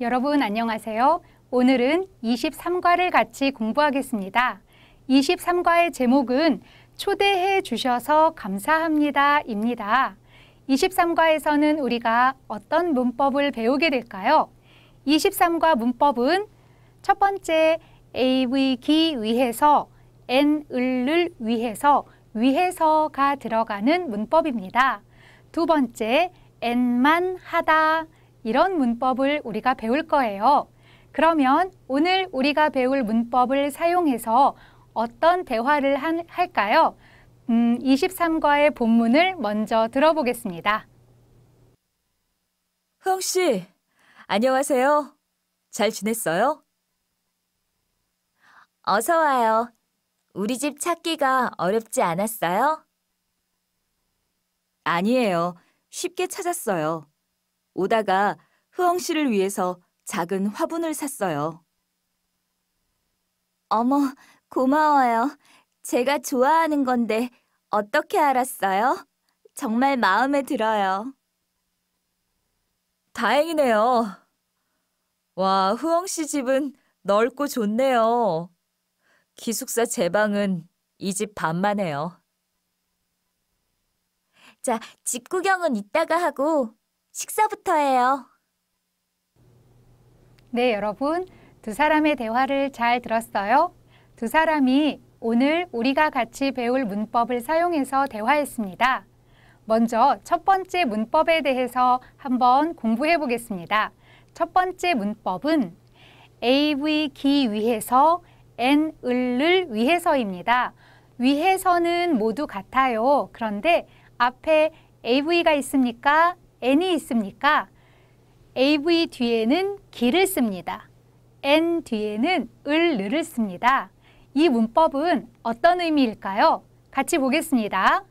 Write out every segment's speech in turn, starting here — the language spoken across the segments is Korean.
여러분 안녕하세요. 오늘은 23과를 같이 공부하겠습니다. 23과의 제목은 초대해 주셔서 감사합니다. 입니다. 23과에서는 우리가 어떤 문법을 배우게 될까요? 23과 문법은 첫 번째 AV기 위해서, N을을 위해서, 위해서가 들어가는 문법입니다. 두 번째 N만 하다, 이런 문법을 우리가 배울 거예요. 그러면 오늘 우리가 배울 문법을 사용해서 어떤 대화를 한, 할까요? 음, 23과의 본문을 먼저 들어보겠습니다. 흥 씨, 안녕하세요. 잘 지냈어요? 어서 와요. 우리 집 찾기가 어렵지 않았어요? 아니에요. 쉽게 찾았어요. 오다가 흐엉 씨를 위해서 작은 화분을 샀어요. 어머, 고마워요. 제가 좋아하는 건데 어떻게 알았어요? 정말 마음에 들어요. 다행이네요. 와, 흐엉 씨 집은 넓고 좋네요. 기숙사 제 방은 이 집 반만 해요. 자, 집 구경은 이따가 하고 식사부터 해요. 네, 여러분. 두 사람의 대화를 잘 들었어요? 두 사람이 오늘 우리가 같이 배울 문법을 사용해서 대화했습니다. 먼저 첫 번째 문법에 대해서 한번 공부해 보겠습니다. 첫 번째 문법은 AV 기 위해서 N 을을 위해서입니다. 위해서는 모두 같아요. 그런데 앞에 AV가 있습니까? n이 있습니까? av 뒤에는 기를 씁니다. n 뒤에는 을, 를 씁니다. 이 문법은 어떤 의미일까요? 같이 보겠습니다.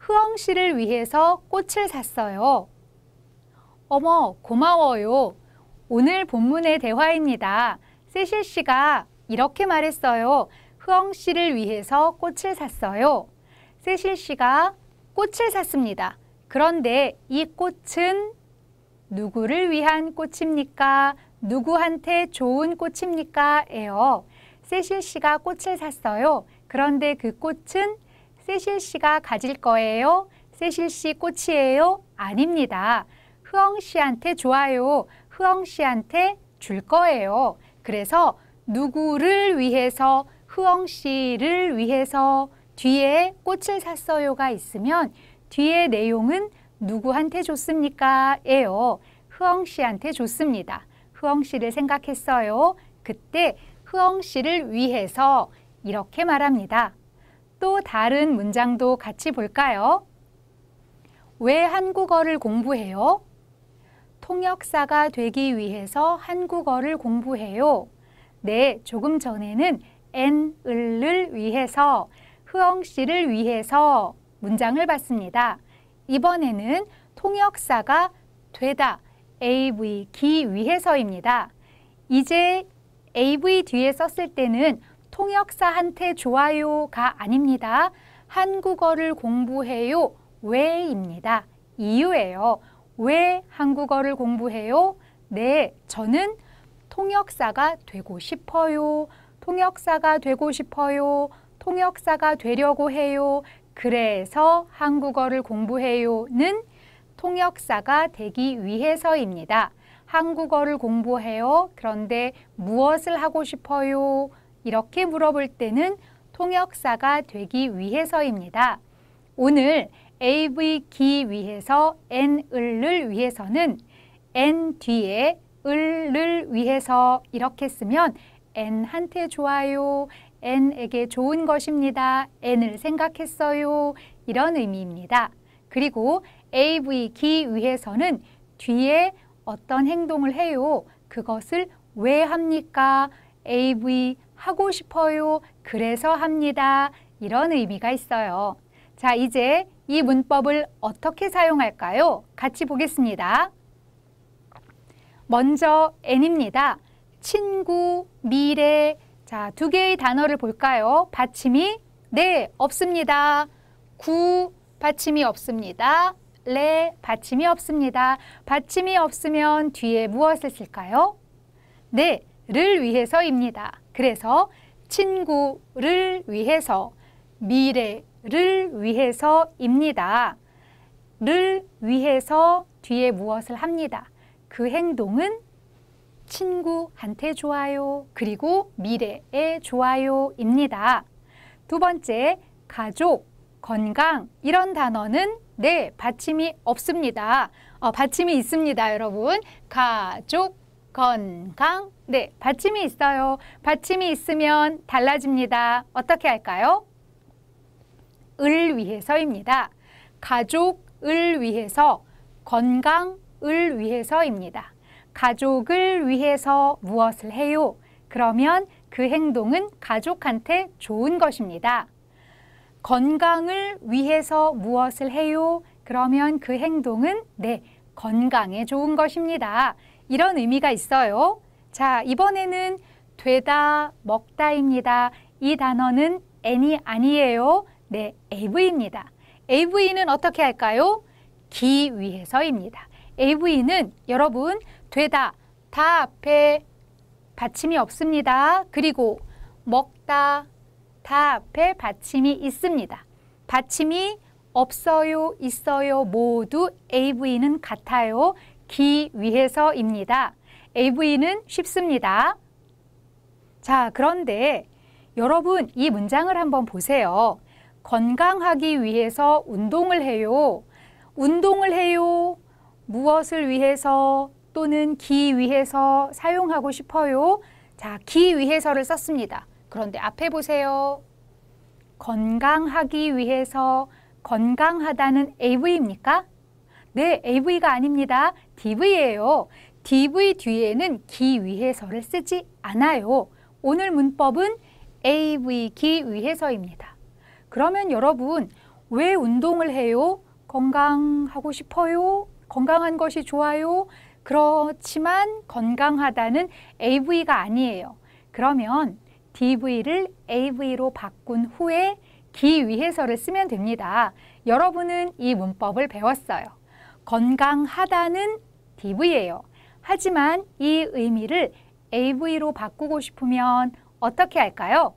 흐엉 씨를 위해서 꽃을 샀어요. 어머, 고마워요. 오늘 본문의 대화입니다. 세실 씨가 이렇게 말했어요. 흐엉 씨를 위해서 꽃을 샀어요. 세실 씨가 꽃을 샀습니다. 그런데 이 꽃은 누구를 위한 꽃입니까? 누구한테 좋은 꽃입니까? 에요. 세실 씨가 꽃을 샀어요. 그런데 그 꽃은 세실 씨가 가질 거예요? 세실 씨 꽃이에요? 아닙니다. 흐엉 씨한테 좋아요. 흐엉 씨한테 줄 거예요. 그래서 누구를 위해서 흐엉 씨를 위해서 뒤에 꽃을 샀어요가 있으면 뒤의 내용은 누구한테 줬습니까? 예요. 흐엉 씨한테 줬습니다. 흐엉 씨를 생각했어요. 그때 흐엉 씨를 위해서 이렇게 말합니다. 또 다른 문장도 같이 볼까요? 왜 한국어를 공부해요? 통역사가 되기 위해서 한국어를 공부해요. 네, 조금 전에는 엔, 을을 위해서, 흐엉 씨를 위해서 문장을 봤습니다. 이번에는 통역사가 되다 AV 기 위해서입니다. 이제 AV 뒤에 썼을 때는 통역사한테 좋아요가 아닙니다. 한국어를 공부해요 왜입니다. 이유예요. 왜 한국어를 공부해요? 네, 저는 통역사가 되고 싶어요. 통역사가 되고 싶어요. 통역사가 되려고 해요. 그래서 한국어를 공부해요는 통역사가 되기 위해서입니다. 한국어를 공부해요. 그런데 무엇을 하고 싶어요? 이렇게 물어볼 때는 통역사가 되기 위해서입니다. 오늘 AV 기 위해서 N을을 위해서는 N 뒤에 을을 위해서 이렇게 쓰면 N한테 좋아요, n에게 좋은 것입니다. n을 생각했어요. 이런 의미입니다. 그리고 AV 기 위해서는 뒤에 어떤 행동을 해요. 그것을 왜 합니까? AV 하고 싶어요. 그래서 합니다. 이런 의미가 있어요. 자, 이제 이 문법을 어떻게 사용할까요? 같이 보겠습니다. 먼저 n입니다. 친구, 미래, 자, 두 개의 단어를 볼까요? 받침이 네, 없습니다. 구 받침이 없습니다. 레 받침이 없습니다. 받침이 없으면 뒤에 무엇을 쓸까요? 네, 를 위해서입니다. 그래서 친구를 위해서, 미래를 위해서입니다. 를 위해서 뒤에 무엇을 합니다. 그 행동은 친구한테 좋아요, 그리고 미래에 좋아요입니다. 두 번째, 가족, 건강 이런 단어는 네, 받침이 없습니다. 어, 받침이 있습니다, 여러분. 가족, 건강, 네, 받침이 있어요. 받침이 있으면 달라집니다. 어떻게 할까요? 을 위해서입니다. 가족을 위해서, 건강을 위해서입니다. 가족을 위해서 무엇을 해요? 그러면 그 행동은 가족한테 좋은 것입니다. 건강을 위해서 무엇을 해요? 그러면 그 행동은 네, 건강에 좋은 것입니다. 이런 의미가 있어요. 자, 이번에는 되다, 먹다입니다. 이 단어는 n이 아니에요. 네, av입니다. av는 어떻게 할까요? 기 위해서입니다. av는 여러분 되다, 다 앞에 받침이 없습니다. 그리고 먹다, 다 앞에 받침이 있습니다. 받침이 없어요, 있어요 모두 AV는 같아요. 기 위해서입니다. AV는 쉽습니다. 자, 그런데 여러분 이 문장을 한번 보세요. 건강하기 위해서 운동을 해요. 운동을 해요. 무엇을 위해서? 또는 기 위해서 사용하고 싶어요. 자, 기 위해서를 썼습니다. 그런데 앞에 보세요. 건강하기 위해서 건강하다는 AV입니까? 네, AV가 아닙니다. DV예요. DV 뒤에는 기 위해서를 쓰지 않아요. 오늘 문법은 AV 기 위해서입니다. 그러면 여러분, 왜 운동을 해요? 건강하고 싶어요? 건강한 것이 좋아요? 그렇지만 건강하다는 AV가 아니에요. 그러면 DV를 AV로 바꾼 후에 기위해서를 쓰면 됩니다. 여러분은 이 문법을 배웠어요. 건강하다는 DV예요. 하지만 이 의미를 AV로 바꾸고 싶으면 어떻게 할까요?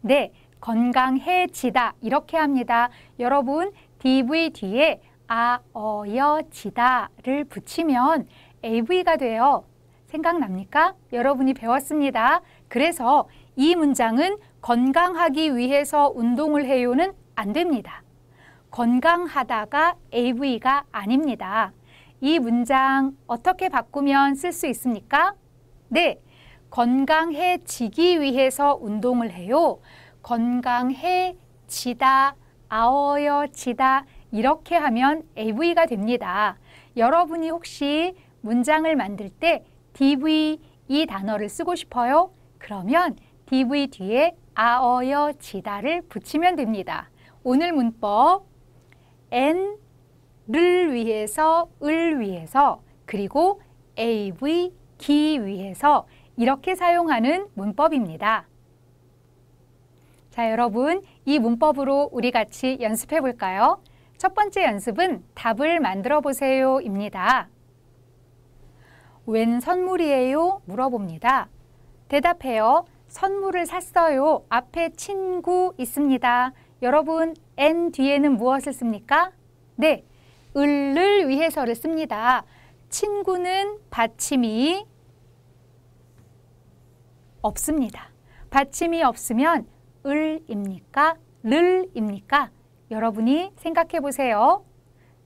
네, 건강해지다 이렇게 합니다. 여러분 DV 뒤에 아어여지다를 붙이면 av가 돼요. 생각납니까? 여러분이 배웠습니다. 그래서 이 문장은 건강하기 위해서 운동을 해요는 안 됩니다. 건강하다가 av가 아닙니다. 이 문장 어떻게 바꾸면 쓸 수 있습니까? 네, 건강해지기 위해서 운동을 해요. 건강해지다, 아어여지다 이렇게 하면 AV가 됩니다. 여러분이 혹시 문장을 만들 때 DV 이 단어를 쓰고 싶어요? 그러면 DV 뒤에 아어여 지다를 붙이면 됩니다. 오늘 문법 N를 위해서 을 위해서 그리고 AV 기 위해서 이렇게 사용하는 문법입니다. 자, 여러분, 이 문법으로 우리 같이 연습해 볼까요? 첫 번째 연습은 답을 만들어 보세요 입니다. 웬 선물이에요? 물어봅니다. 대답해요. 선물을 샀어요. 앞에 친구 있습니다. 여러분, n 뒤에는 무엇을 씁니까? 네, 을을 위해서를 씁니다. 친구는 받침이 없습니다. 받침이 없으면 을입니까? 를입니까? 여러분이 생각해 보세요.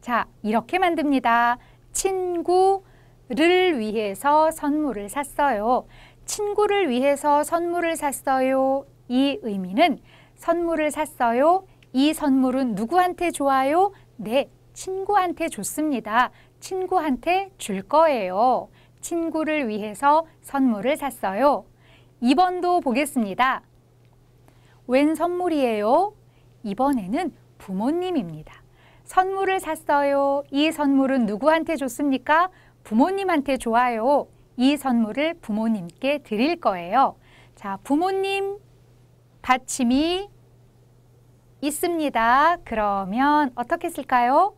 자, 이렇게 만듭니다. 친구를 위해서 선물을 샀어요. 친구를 위해서 선물을 샀어요. 이 의미는 선물을 샀어요. 이 선물은 누구한테 좋아요? 네, 친구한테 좋습니다. 친구한테 줄 거예요. 친구를 위해서 선물을 샀어요. 2번도 보겠습니다. 웬 선물이에요? 이번에는 부모님입니다. 선물을 샀어요. 이 선물은 누구한테 줬습니까? 부모님한테 좋아요. 이 선물을 부모님께 드릴 거예요. 자, 부모님 받침이 있습니다. 그러면 어떻게 쓸까요?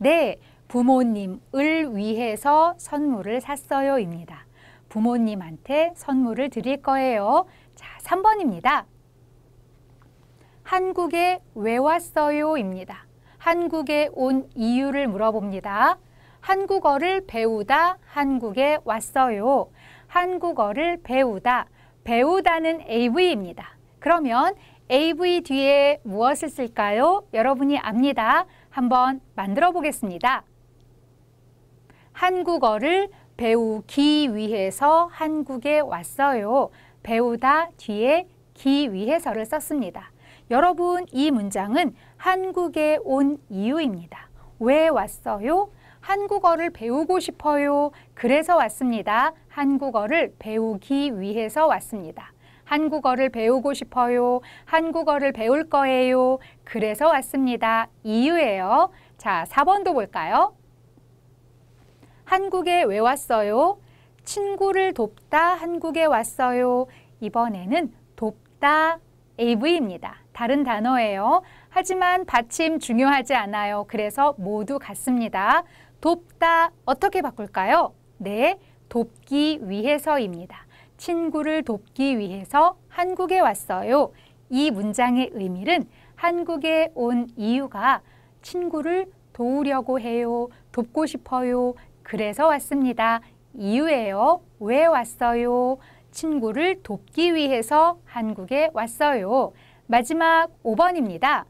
네, 부모님을 위해서 선물을 샀어요입니다. 부모님한테 선물을 드릴 거예요. 자, 3번입니다. 한국에 왜 왔어요입니다. 한국에 온 이유를 물어봅니다. 한국어를 배우다 한국에 왔어요. 한국어를 배우다 배우다는 AV입니다. 그러면 AV 뒤에 무엇을 쓸까요? 여러분이 압니다. 한번 만들어 보겠습니다. 한국어를 배우기 위해서 한국에 왔어요. 배우다 뒤에 기 위해서를 썼습니다. 여러분 이 문장은 한국에 온 이유입니다. 왜 왔어요? 한국어를 배우고 싶어요. 그래서 왔습니다. 한국어를 배우기 위해서 왔습니다. 한국어를 배우고 싶어요. 한국어를 배울 거예요. 그래서 왔습니다. 이유예요. 자, 4번도 볼까요? 한국에 왜 왔어요? 친구를 돕다 한국에 왔어요. 이번에는 돕다 AV입니다. 다른 단어예요. 하지만 받침 중요하지 않아요. 그래서 모두 같습니다. 돕다 어떻게 바꿀까요? 네, 돕기 위해서입니다. 친구를 돕기 위해서 한국에 왔어요. 이 문장의 의미는 한국에 온 이유가 친구를 도우려고 해요. 돕고 싶어요. 그래서 왔습니다. 이유예요. 왜 왔어요? 친구를 돕기 위해서 한국에 왔어요. 마지막 5번입니다.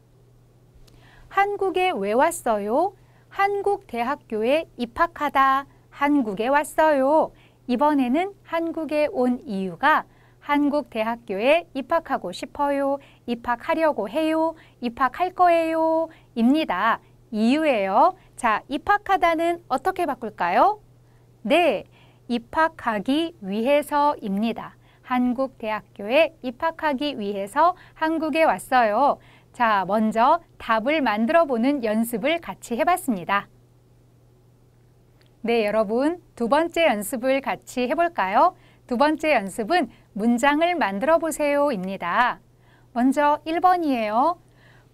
한국에 왜 왔어요? 한국 대학교에 입학하다. 한국에 왔어요. 이번에는 한국에 온 이유가 한국 대학교에 입학하고 싶어요. 입학하려고 해요. 입학할 거예요. 입니다. 이유예요. 자, 입학하다는 어떻게 바꿀까요? 네, 입학하기 위해서입니다. 한국 대학교에 입학하기 위해서 한국에 왔어요. 자, 먼저 답을 만들어 보는 연습을 같이 해봤습니다. 네, 여러분. 두 번째 연습을 같이 해볼까요? 두 번째 연습은 문장을 만들어 보세요 입니다. 먼저 1번이에요.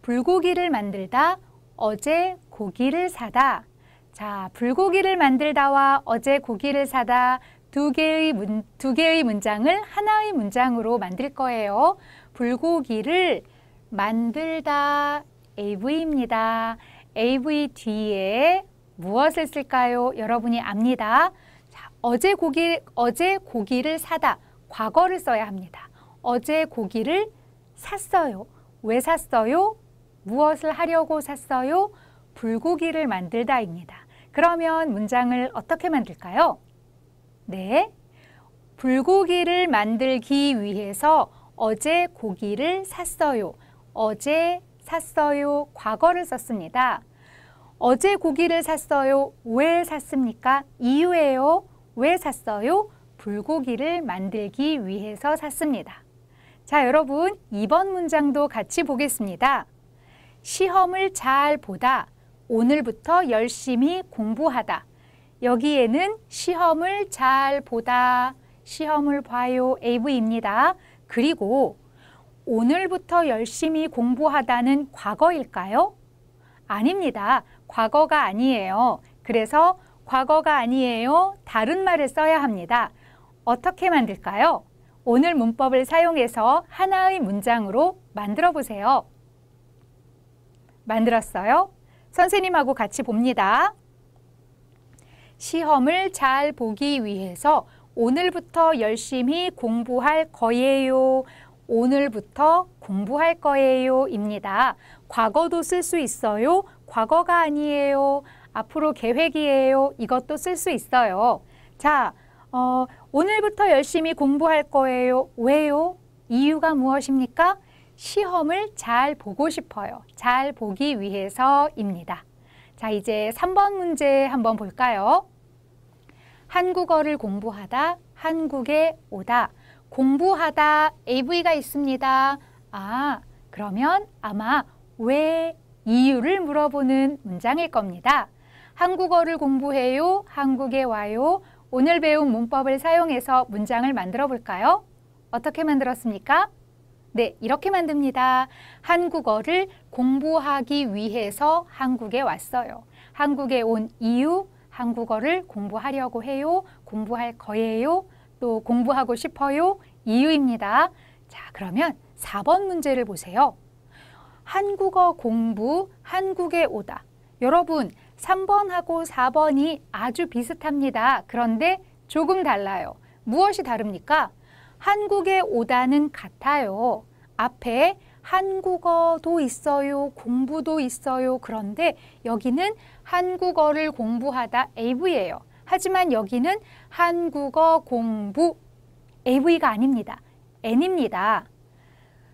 불고기를 만들다, 어제 고기를 사다. 자, 불고기를 만들다와 어제 고기를 사다 두 개의, 문, 두 개의 문장을 하나의 문장으로 만들 거예요. 불고기를 만들다 AV입니다. AV 뒤에 무엇을 쓸까요? 여러분이 압니다. 자, 어제 고기, 어제 고기를 사다. 과거를 써야 합니다. 어제 고기를 샀어요. 왜 샀어요? 무엇을 하려고 샀어요? 불고기를 만들다입니다. 그러면 문장을 어떻게 만들까요? 네. 불고기를 만들기 위해서 어제 고기를 샀어요. 어제 샀어요. 과거를 썼습니다. 어제 고기를 샀어요. 왜 샀습니까? 이유예요. 왜 샀어요? 불고기를 만들기 위해서 샀습니다. 자, 여러분 이번 문장도 같이 보겠습니다. 시험을 잘 보다. 오늘부터 열심히 공부하다. 여기에는 시험을 잘 보다, 시험을 봐요 에이브입니다 그리고 오늘부터 열심히 공부하다는 과거일까요? 아닙니다. 과거가 아니에요. 그래서 과거가 아니에요. 다른 말을 써야 합니다. 어떻게 만들까요? 오늘 문법을 사용해서 하나의 문장으로 만들어 보세요. 만들었어요? 선생님하고 같이 봅니다. 시험을 잘 보기 위해서 오늘부터 열심히 공부할 거예요. 오늘부터 공부할 거예요. 입니다. 과거도 쓸 수 있어요. 과거가 아니에요. 앞으로 계획이에요. 이것도 쓸 수 있어요. 자, 어, 오늘부터 열심히 공부할 거예요. 왜요? 이유가 무엇입니까? 시험을 잘 보고 싶어요. 잘 보기 위해서입니다. 자, 이제 3번 문제 한번 볼까요? 한국어를 공부하다, 한국에 오다, 공부하다 AV가 있습니다. 아, 그러면 아마 왜 이유를 e 물어보는 문장일 겁니다. 한국어를 공부해요, 한국에 와요. 오늘 배운 문법을 사용해서 문장을 만들어 볼까요? 어떻게 만들었습니까? 네, 이렇게 만듭니다. 한국어를 공부하기 위해서 한국에 왔어요. 한국에 온 이유, 한국어를 공부하려고 해요. 공부할 거예요. 또 공부하고 싶어요. 이유입니다. 자, 그러면 4번 문제를 보세요. 한국어 공부, 한국에 오다. 여러분, 3번하고 4번이 아주 비슷합니다. 그런데 조금 달라요. 무엇이 다릅니까? 한국에 오다는 같아요. 앞에 한국어도 있어요, 공부도 있어요. 그런데 여기는 한국어를 공부하다 AV예요. 하지만 여기는 한국어 공부 AV가 아닙니다. N입니다.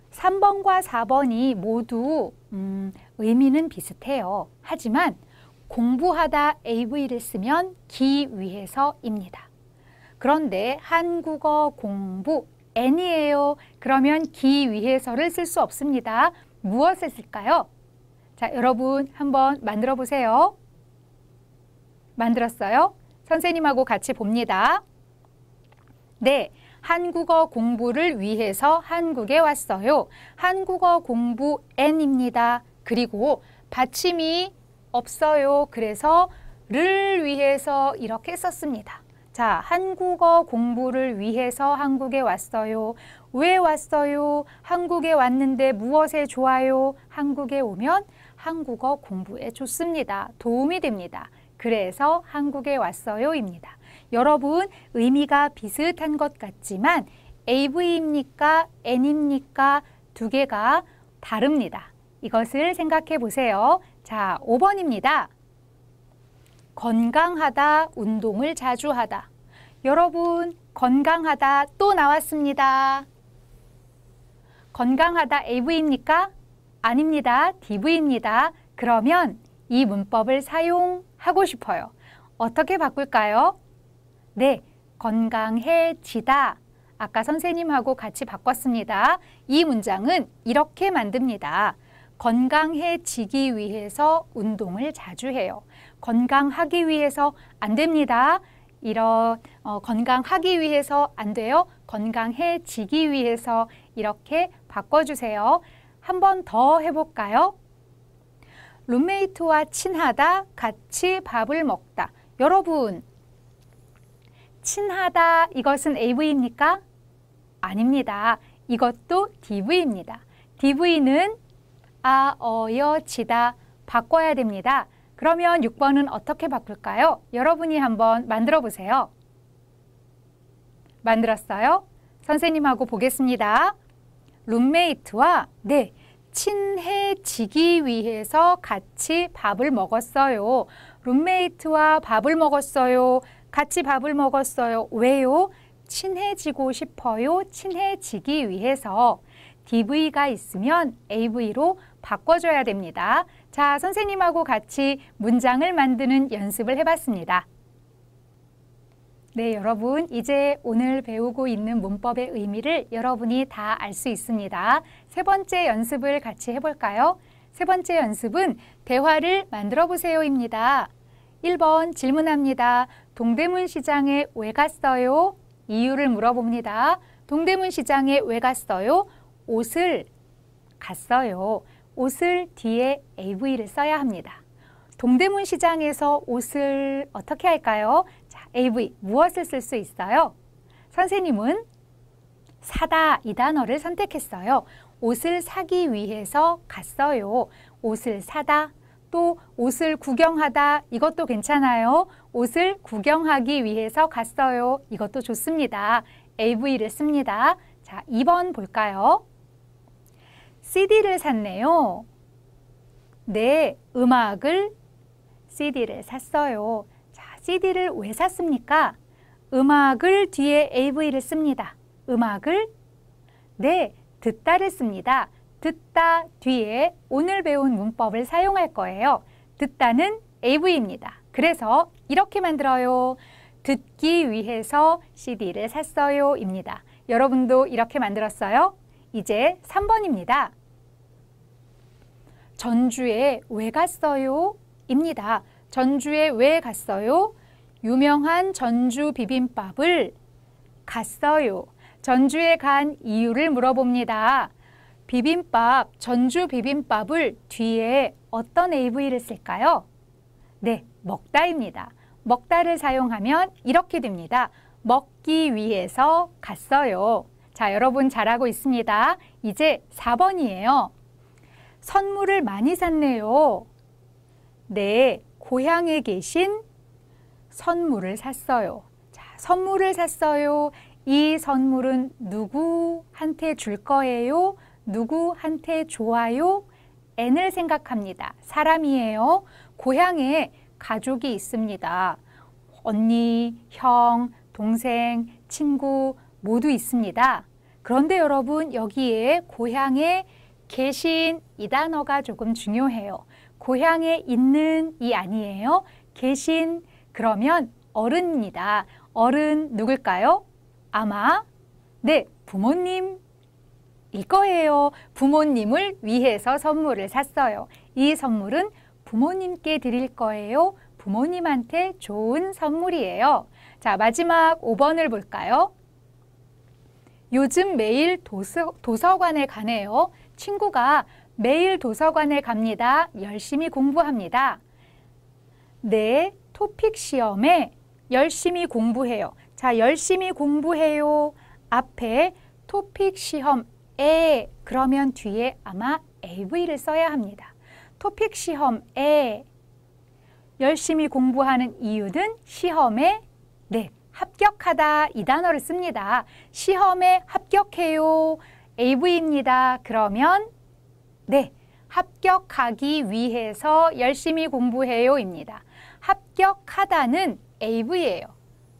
3번과 4번이 모두 음, 의미는 비슷해요. 하지만 공부하다 AV를 쓰면 기 위해서입니다. 그런데 한국어 공부 n이에요. 그러면 기 위해서를 쓸 수 없습니다. 무엇을 쓸까요? 자, 여러분 한번 만들어 보세요. 만들었어요? 선생님하고 같이 봅니다. 네, 한국어 공부를 위해서 한국에 왔어요. 한국어 공부 n입니다. 그리고 받침이 없어요. 그래서 를 위해서 이렇게 썼습니다. 자, 한국어 공부를 위해서 한국에 왔어요. 왜 왔어요? 한국에 왔는데 무엇에 좋아요? 한국에 오면 한국어 공부에 좋습니다. 도움이 됩니다. 그래서 한국에 왔어요입니다. 여러분 의미가 비슷한 것 같지만 AV입니까? N입니까? 두 개가 다릅니다. 이것을 생각해 보세요. 자, 5번입니다. 건강하다, 운동을 자주 하다. 여러분, 건강하다 또 나왔습니다. 건강하다 AV입니까? 아닙니다. DV입니다. 그러면 이 문법을 사용하고 싶어요. 어떻게 바꿀까요? 네, 건강해지다. 아까 선생님하고 같이 바꿨습니다. 이 문장은 이렇게 만듭니다. 건강해지기 위해서 운동을 자주 해요. 건강하기 위해서 안 됩니다. 이런 어, 건강하기 위해서 안 돼요. 건강해지기 위해서 이렇게 바꿔주세요. 한 번 더 해볼까요? 룸메이트와 친하다, 같이 밥을 먹다. 여러분, 친하다 이것은 AV입니까? 아닙니다. 이것도 DV입니다. DV는 아, 어여지다 바꿔야 됩니다. 그러면 6번은 어떻게 바꿀까요? 여러분이 한번 만들어 보세요. 만들었어요? 선생님하고 보겠습니다. 룸메이트와 네, 친해지기 위해서 같이 밥을 먹었어요. 룸메이트와 밥을 먹었어요. 같이 밥을 먹었어요. 왜요? 친해지고 싶어요. 친해지기 위해서 DV가 있으면 AV로 바꿔줘야 됩니다. 자, 선생님하고 같이 문장을 만드는 연습을 해봤습니다. 네, 여러분. 이제 오늘 배우고 있는 문법의 의미를 여러분이 다 알 수 있습니다. 세 번째 연습을 같이 해볼까요? 세 번째 연습은 대화를 만들어 보세요입니다. 1번 질문합니다. 동대문 시장에 왜 갔어요? 이유를 물어봅니다. 동대문 시장에 왜 갔어요? 옷을 갔어요. 옷을 뒤에 av를 써야 합니다. 동대문 시장에서 옷을 어떻게 할까요? 자, av, 무엇을 쓸 수 있어요? 선생님은 사다 이 단어를 선택했어요. 옷을 사기 위해서 갔어요. 옷을 사다, 또 옷을 구경하다 이것도 괜찮아요. 옷을 구경하기 위해서 갔어요. 이것도 좋습니다. av를 씁니다. 자, 2번 볼까요? CD를 샀네요. 네, 음악을 CD를 샀어요. 자, CD를 왜 샀습니까? 음악을 뒤에 AV를 씁니다. 음악을 네, 듣다를 씁니다. 듣다 뒤에 오늘 배운 문법을 사용할 거예요. 듣다는 AV입니다. 그래서 이렇게 만들어요. 듣기 위해서 CD를 샀어요. 입니다. 여러분도 이렇게 만들었어요? 이제 3번입니다. 전주에 왜 갔어요? 입니다. 전주에 왜 갔어요? 유명한 전주 비빔밥을 갔어요. 전주에 간 이유를 물어봅니다. 비빔밥, 전주 비빔밥을 뒤에 어떤 AV를 쓸까요? 네, 먹다입니다. 먹다를 사용하면 이렇게 됩니다. 먹기 위해서 갔어요. 자, 여러분 잘하고 있습니다. 이제 4번이에요. 선물을 많이 샀네요. 네, 고향에 계신 선물을 샀어요. 자, 선물을 샀어요. 이 선물은 누구한테 줄 거예요? 누구한테 좋아요? N을 생각합니다. 사람이에요. 고향에 가족이 있습니다. 언니, 형, 동생, 친구 모두 있습니다. 그런데 여러분 여기에 고향에 계신 이 단어가 조금 중요해요. 고향에 있는 이 아니에요. 계신 그러면 어른입니다. 어른 누굴까요? 아마 네, 부모님 일 거예요. 부모님을 위해서 선물을 샀어요. 이 선물은 부모님께 드릴 거예요. 부모님한테 좋은 선물이에요. 자, 마지막 5번을 볼까요? 요즘 매일 도서, 도서관에 가네요. 친구가 매일 도서관에 갑니다. 열심히 공부합니다. 네, 토픽 시험에 열심히 공부해요. 자, 열심히 공부해요. 앞에 토픽 시험에 그러면 뒤에 아마 av를 써야 합니다. 토픽 시험에 열심히 공부하는 이유는 시험에 네, 합격하다 이 단어를 씁니다. 시험에 합격해요. AV입니다. 그러면 네, 합격하기 위해서 열심히 공부해요입니다. 합격하다는 AV예요.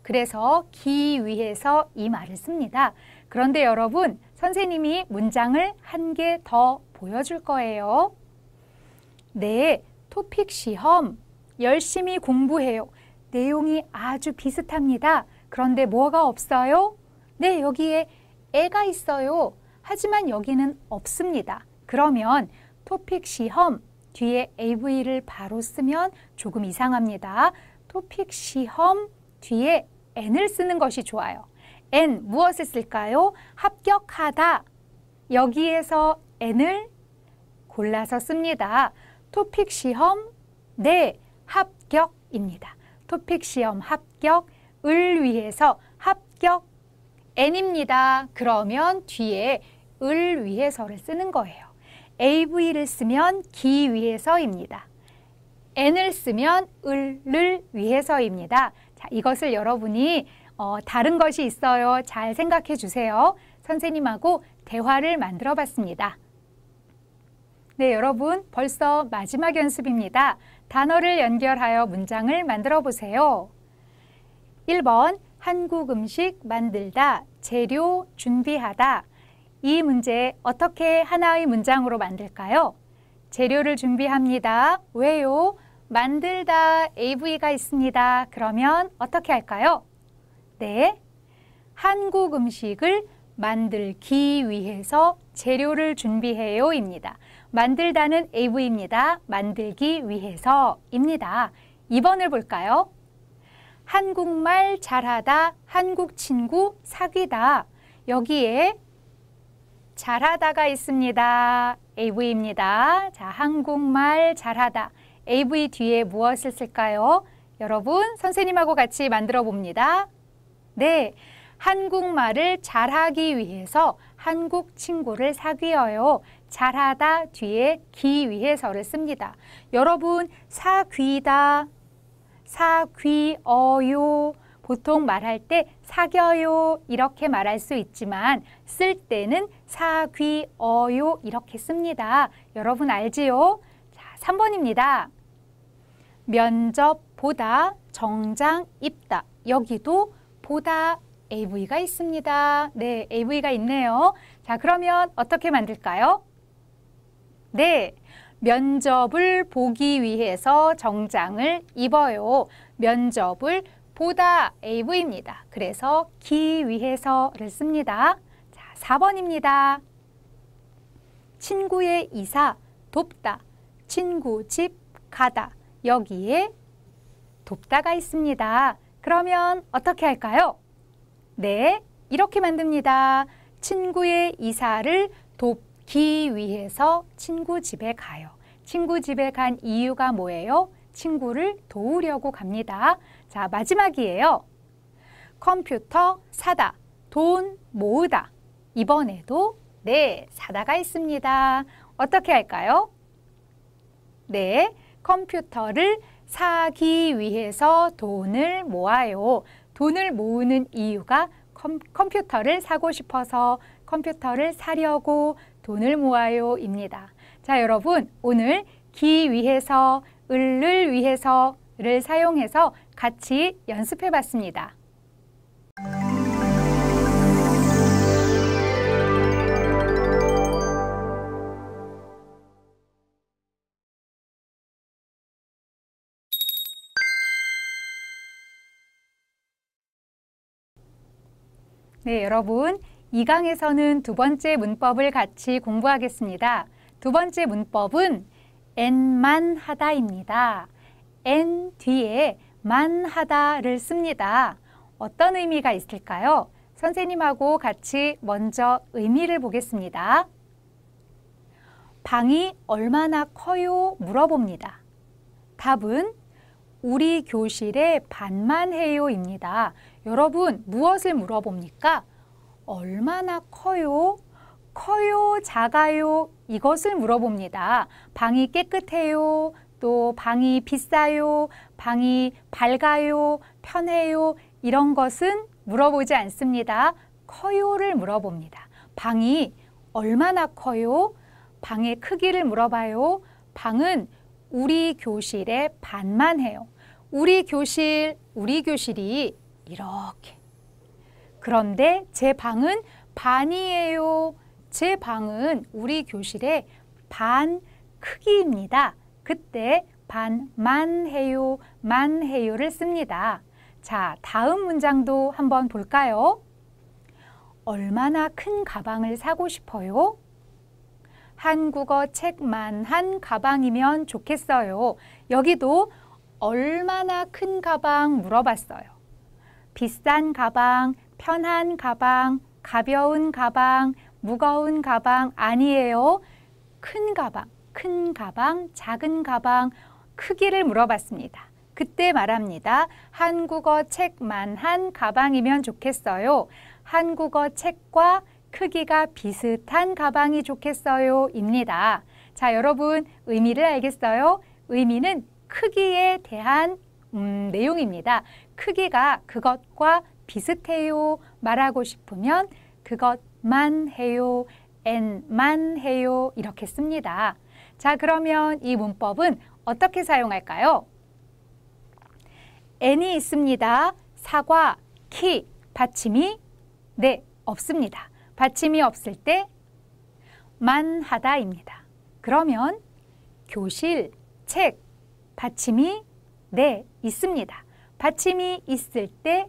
그래서 기 위해서 이 말을 씁니다. 그런데 여러분, 선생님이 문장을 한 개 더 보여줄 거예요. 네, 토픽 시험 열심히 공부해요. 내용이 아주 비슷합니다. 그런데 뭐가 없어요? 네, 여기에 애가 있어요. 하지만 여기는 없습니다. 그러면 토픽 시험 뒤에 av를 바로 쓰면 조금 이상합니다. 토픽 시험 뒤에 n을 쓰는 것이 좋아요. n 무엇을 쓸까요? 합격하다. 여기에서 n을 골라서 씁니다. 토픽 시험 네 합격입니다. 토픽 시험 합격을 위해서 합격 n입니다. 그러면 뒤에 을 위해서를 쓰는 거예요. av를 쓰면 기 위해서입니다. n을 쓰면 을를 위해서입니다. 자, 이것을 여러분이 어, 다른 것이 있어요. 잘 생각해 주세요. 선생님하고 대화를 만들어 봤습니다. 네, 여러분 벌써 마지막 연습입니다. 단어를 연결하여 문장을 만들어 보세요. 1번 한국 음식 만들다, 재료 준비하다, 이 문제 어떻게 하나의 문장으로 만들까요? 재료를 준비합니다. 왜요? 만들다 AV가 있습니다. 그러면 어떻게 할까요? 네, 한국 음식을 만들기 위해서 재료를 준비해요입니다. 만들다는 AV입니다. 만들기 위해서입니다. 2번을 볼까요? 한국말 잘하다, 한국 친구 사귀다. 여기에 잘하다가 있습니다. AV입니다. 자, 한국말 잘하다. AV 뒤에 무엇을 쓸까요? 여러분, 선생님하고 같이 만들어 봅니다. 네, 한국말을 잘하기 위해서 한국 친구를 사귀어요. 잘하다 뒤에 기 위해서를 씁니다. 여러분, 사귀다, 사귀어요. 보통 말할 때 사겨요 이렇게 말할 수 있지만 쓸 때는 사귀어요 이렇게 씁니다. 여러분 알지요? 자, 3번입니다. 면접 보다 정장 입다. 여기도 보다 AV가 있습니다. 네, AV가 있네요. 자, 그러면 어떻게 만들까요? 네, 면접을 보기 위해서 정장을 입어요. 면접을 보다 AV입니다. 그래서 기 위해서를 씁니다. 4번입니다. 친구의 이사, 돕다, 친구 집 가다. 여기에 돕다가 있습니다. 그러면 어떻게 할까요? 네, 이렇게 만듭니다. 친구의 이사를 돕기 위해서 친구 집에 가요. 친구 집에 간 이유가 뭐예요? 친구를 도우려고 갑니다. 자, 마지막이에요. 컴퓨터 사다, 돈 모으다. 이번에도 네, 사다가 있습니다. 어떻게 할까요? 네, 컴퓨터를 사기 위해서 돈을 모아요. 돈을 모으는 이유가 컴, 컴퓨터를 사고 싶어서 컴퓨터를 사려고 돈을 모아요 입니다. 자, 여러분 오늘 기 위해서, 을을 위해서를 사용해서 같이 연습해 봤습니다. 네, 여러분. 이 강에서는 두 번째 문법을 같이 공부하겠습니다. 두 번째 문법은 n만 하다입니다. n 뒤에 만 하다를 씁니다. 어떤 의미가 있을까요? 선생님하고 같이 먼저 의미를 보겠습니다. 방이 얼마나 커요? 물어봅니다. 답은 우리 교실의 반만 해요입니다. 여러분 무엇을 물어봅니까? 얼마나 커요? 커요? 작아요? 이것을 물어봅니다. 방이 깨끗해요? 또 방이 비싸요? 방이 밝아요? 편해요? 이런 것은 물어보지 않습니다. 커요를 물어봅니다. 방이 얼마나 커요? 방의 크기를 물어봐요. 방은 우리 교실의 반만 해요. 우리 교실, 우리 교실이 이렇게. 그런데 제 방은 반이에요. 제 방은 우리 교실의 반 크기입니다. 그때 반만 해요, 만 해요를 씁니다. 자, 다음 문장도 한번 볼까요? 얼마나 큰 가방을 사고 싶어요? 한국어 책만 한 가방이면 좋겠어요. 여기도 얼마나 큰 가방 물어봤어요. 비싼 가방, 편한 가방, 가벼운 가방, 무거운 가방 아니에요. 큰 가방, 큰 가방, 작은 가방 크기를 물어봤습니다. 그때 말합니다. 한국어 책만 한 가방이면 좋겠어요. 한국어 책과 크기가 비슷한 가방이 좋겠어요. 입니다. 자, 여러분 의미를 알겠어요? 의미는 크기에 대한 음, 내용입니다. 크기가 그것과 비슷해요 말하고 싶으면 그것만 해요, n만 해요 이렇게 씁니다. 자 그러면 이 문법은 어떻게 사용할까요? n이 있습니다. 사과, 키, 받침이 네, 없습니다. 받침이 없을 때 만하다입니다. 그러면 교실, 책, 받침이 네, 있습니다. 받침이 있을 때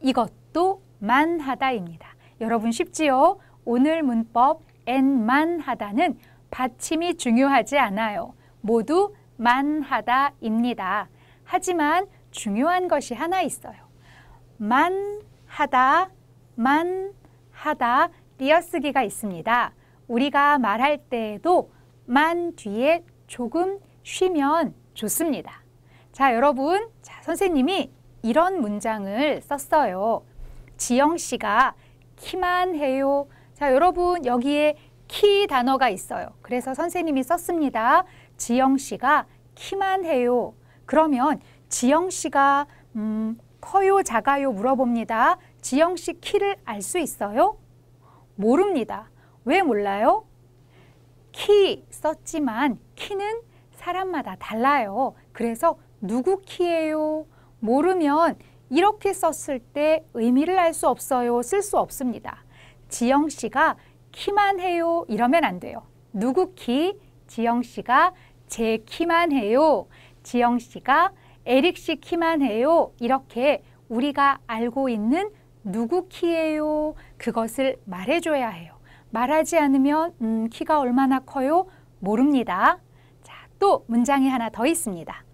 이것도 만하다입니다. 여러분 쉽지요? 오늘 문법 n만 하다는 받침이 중요하지 않아요. 모두 만하다입니다. 하지만 중요한 것이 하나 있어요. 만하다, 만하다 띄어쓰기가 있습니다. 우리가 말할 때에도 만 뒤에 조금 쉬면 좋습니다. 자, 여러분. 자, 선생님이 이런 문장을 썼어요. 지영 씨가 키만 해요. 자, 여러분. 여기에 키 단어가 있어요. 그래서 선생님이 썼습니다. 지영 씨가 키만 해요. 그러면 지영 씨가 음, 커요, 작아요 물어봅니다. 지영 씨 키를 알 수 있어요? 모릅니다. 왜 몰라요? 키 썼지만 키는 사람마다 달라요. 그래서 누구 키예요? 모르면 이렇게 썼을 때 의미를 알 수 없어요. 쓸 수 없습니다. 지영 씨가 키만 해요. 이러면 안 돼요. 누구 키? 지영 씨가 제 키만 해요. 지영 씨가 에릭 씨 키만 해요. 이렇게 우리가 알고 있는 누구 키예요? 그것을 말해줘야 해요. 말하지 않으면 음, 키가 얼마나 커요? 모릅니다. 자, 또 문장이 하나 더 있습니다.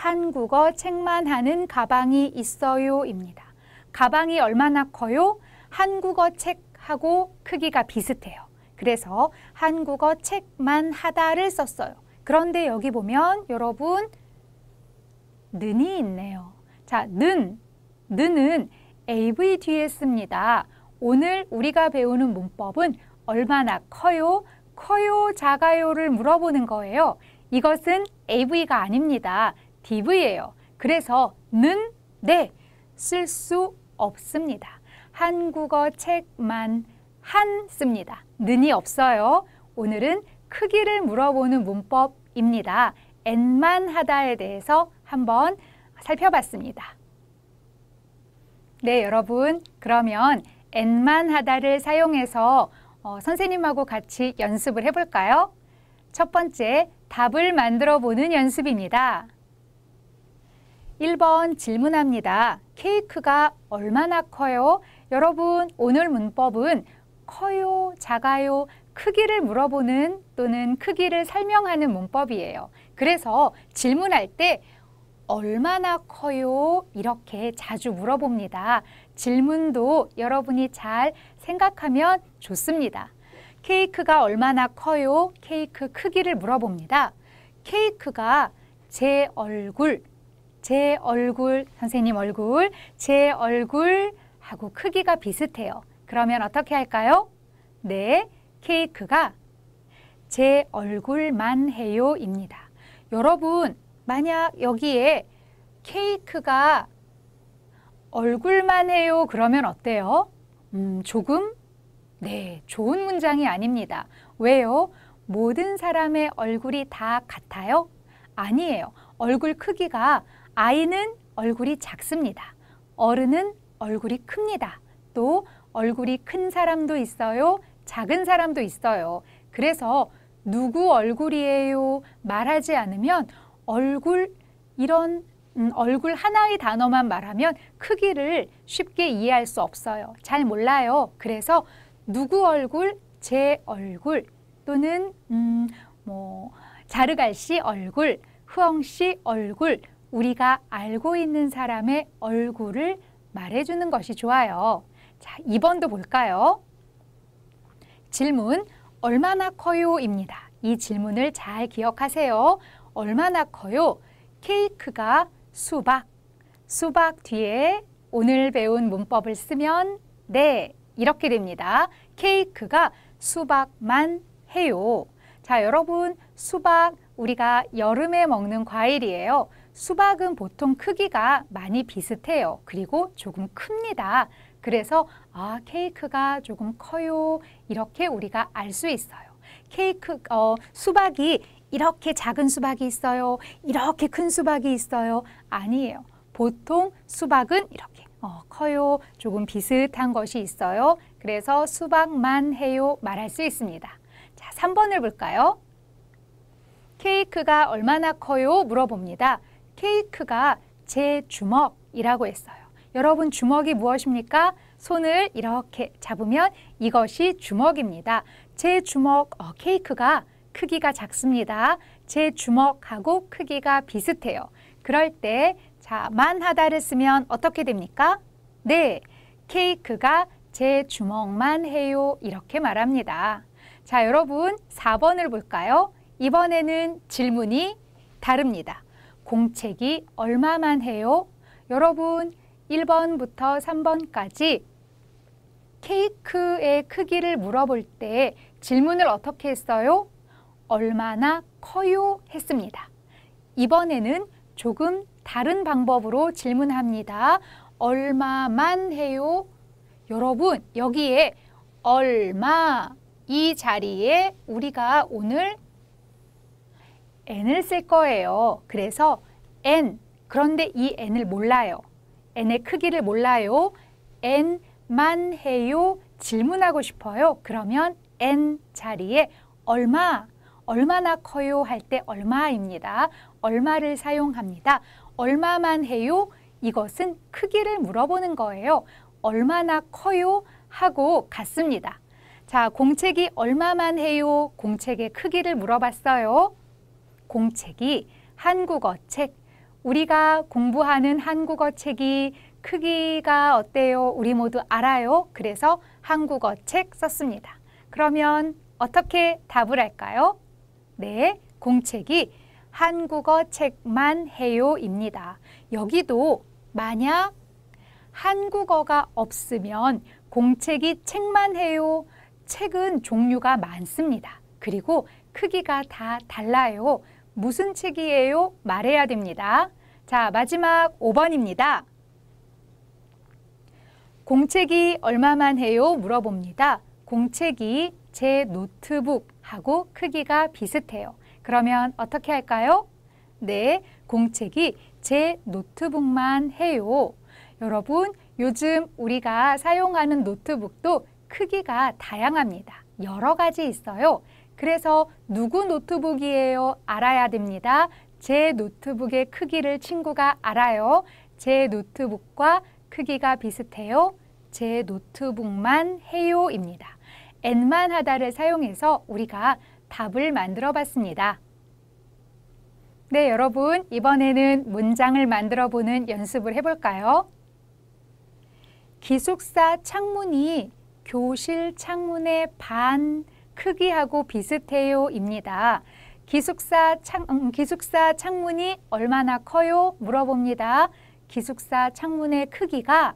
한국어 책만 하는 가방이 있어요입니다. 가방이 얼마나 커요? 한국어 책하고 크기가 비슷해요. 그래서 한국어 책만 하다를 썼어요. 그런데 여기 보면 여러분 는이 있네요. 자, 는, 는은 AV 뒤에 씁니다. 오늘 우리가 배우는 문법은 얼마나 커요? 커요, 작아요를 물어보는 거예요. 이것은 AV가 아닙니다. DV예요. 그래서 는, 네, 쓸 수 없습니다. 한국어 책만 한 씁니다. 는이 없어요. 오늘은 크기를 물어보는 문법입니다. n만 하다에 대해서 한번 살펴봤습니다. 네, 여러분. 그러면 n만 하다를 사용해서 어, 선생님하고 같이 연습을 해볼까요? 첫 번째, 답을 만들어 보는 연습입니다. 1번 질문합니다. 케이크가 얼마나 커요? 여러분, 오늘 문법은 커요, 작아요, 크기를 물어보는 또는 크기를 설명하는 문법이에요. 그래서 질문할 때 얼마나 커요? 이렇게 자주 물어봅니다. 질문도 여러분이 잘 생각하면 좋습니다. 케이크가 얼마나 커요? 케이크 크기를 물어봅니다. 케이크가 제 얼굴, 제 얼굴, 선생님 얼굴, 제 얼굴 하고 크기가 비슷해요. 그러면 어떻게 할까요? 네, 케이크가 제 얼굴만 해요입니다. 여러분, 만약 여기에 케이크가 얼굴만 해요 그러면 어때요? 음, 조금? 네, 좋은 문장이 아닙니다. 왜요? 모든 사람의 얼굴이 다 같아요? 아니에요. 얼굴 크기가 아이는 얼굴이 작습니다. 어른은 얼굴이 큽니다. 또 얼굴이 큰 사람도 있어요. 작은 사람도 있어요. 그래서 누구 얼굴이에요? 말하지 않으면 얼굴 이런 음, 얼굴 하나의 단어만 말하면 크기를 쉽게 이해할 수 없어요. 잘 몰라요. 그래서 누구 얼굴, 제 얼굴 또는 음, 뭐 자르갈 씨 얼굴, 흐엉 씨 얼굴 우리가 알고 있는 사람의 얼굴을 말해주는 것이 좋아요. 자, 2번도 볼까요? 질문, 얼마나 커요?입니다. 이 질문을 잘 기억하세요. 얼마나 커요? 케이크가 수박. 수박 뒤에 오늘 배운 문법을 쓰면 네, 이렇게 됩니다. 케이크가 수박만 해요. 자, 여러분, 수박 우리가 여름에 먹는 과일이에요. 수박은 보통 크기가 많이 비슷해요. 그리고 조금 큽니다. 그래서 아, 케이크가 조금 커요. 이렇게 우리가 알 수 있어요. 케이크, 어, 수박이 이렇게 작은 수박이 있어요. 이렇게 큰 수박이 있어요. 아니에요. 보통 수박은 이렇게 어, 커요. 조금 비슷한 것이 있어요. 그래서 수박만 해요. 말할 수 있습니다. 자, 3번을 볼까요? 케이크가 얼마나 커요? 물어봅니다. 케이크가 제 주먹이라고 했어요. 여러분 주먹이 무엇입니까? 손을 이렇게 잡으면 이것이 주먹입니다. 제 주먹 어, 케이크가 크기가 작습니다. 제 주먹하고 크기가 비슷해요. 그럴 때 자, 만하다를 쓰면 어떻게 됩니까? 네, 케이크가 제 주먹만 해요. 이렇게 말합니다. 자, 여러분 4번을 볼까요? 이번에는 질문이 다릅니다. 공책이 얼마만 해요? 여러분 1번부터 3번까지 케이크의 크기를 물어볼 때 질문을 어떻게 했어요? 얼마나 커요? 했습니다. 이번에는 조금 다른 방법으로 질문합니다. 얼마만 해요? 여러분 여기에 얼마 이 자리에 우리가 오늘 n을 쓸 거예요. 그래서 n 그런데 이 n을 몰라요. n의 크기를 몰라요. n만 해요. 질문하고 싶어요. 그러면 n 자리에 얼마, 얼마나 커요 할 때 얼마입니다. 얼마를 사용합니다. 얼마만 해요? 이것은 크기를 물어보는 거예요. 얼마나 커요? 하고 같습니다. 자, 공책이 얼마만 해요? 공책의 크기를 물어봤어요. 공책이 한국어 책, 우리가 공부하는 한국어 책이 크기가 어때요? 우리 모두 알아요. 그래서 한국어 책 썼습니다. 그러면 어떻게 답을 할까요? 네, 공책이 한국어 책만 해요입니다. 여기도 만약 한국어가 없으면 공책이 책만 해요. 책은 종류가 많습니다. 그리고 크기가 다 달라요. 무슨 책이에요? 말해야 됩니다. 자, 마지막 5번입니다. 공책이 얼마만 해요? 물어봅니다. 공책이 제 노트북하고 크기가 비슷해요. 그러면 어떻게 할까요? 네, 공책이 제 노트북만 해요. 여러분, 요즘 우리가 사용하는 노트북도 크기가 다양합니다. 여러 가지 있어요. 그래서 누구 노트북이에요? 알아야 됩니다. 제 노트북의 크기를 친구가 알아요. 제 노트북과 크기가 비슷해요. 제 노트북만 해요입니다. n만 하다를 사용해서 우리가 답을 만들어 봤습니다. 네, 여러분. 이번에는 문장을 만들어 보는 연습을 해볼까요? 기숙사 창문이 교실 창문의 반 크기하고 비슷해요입니다. 기숙사, 창, 음, 기숙사 창문이 얼마나 커요? 물어봅니다. 기숙사 창문의 크기가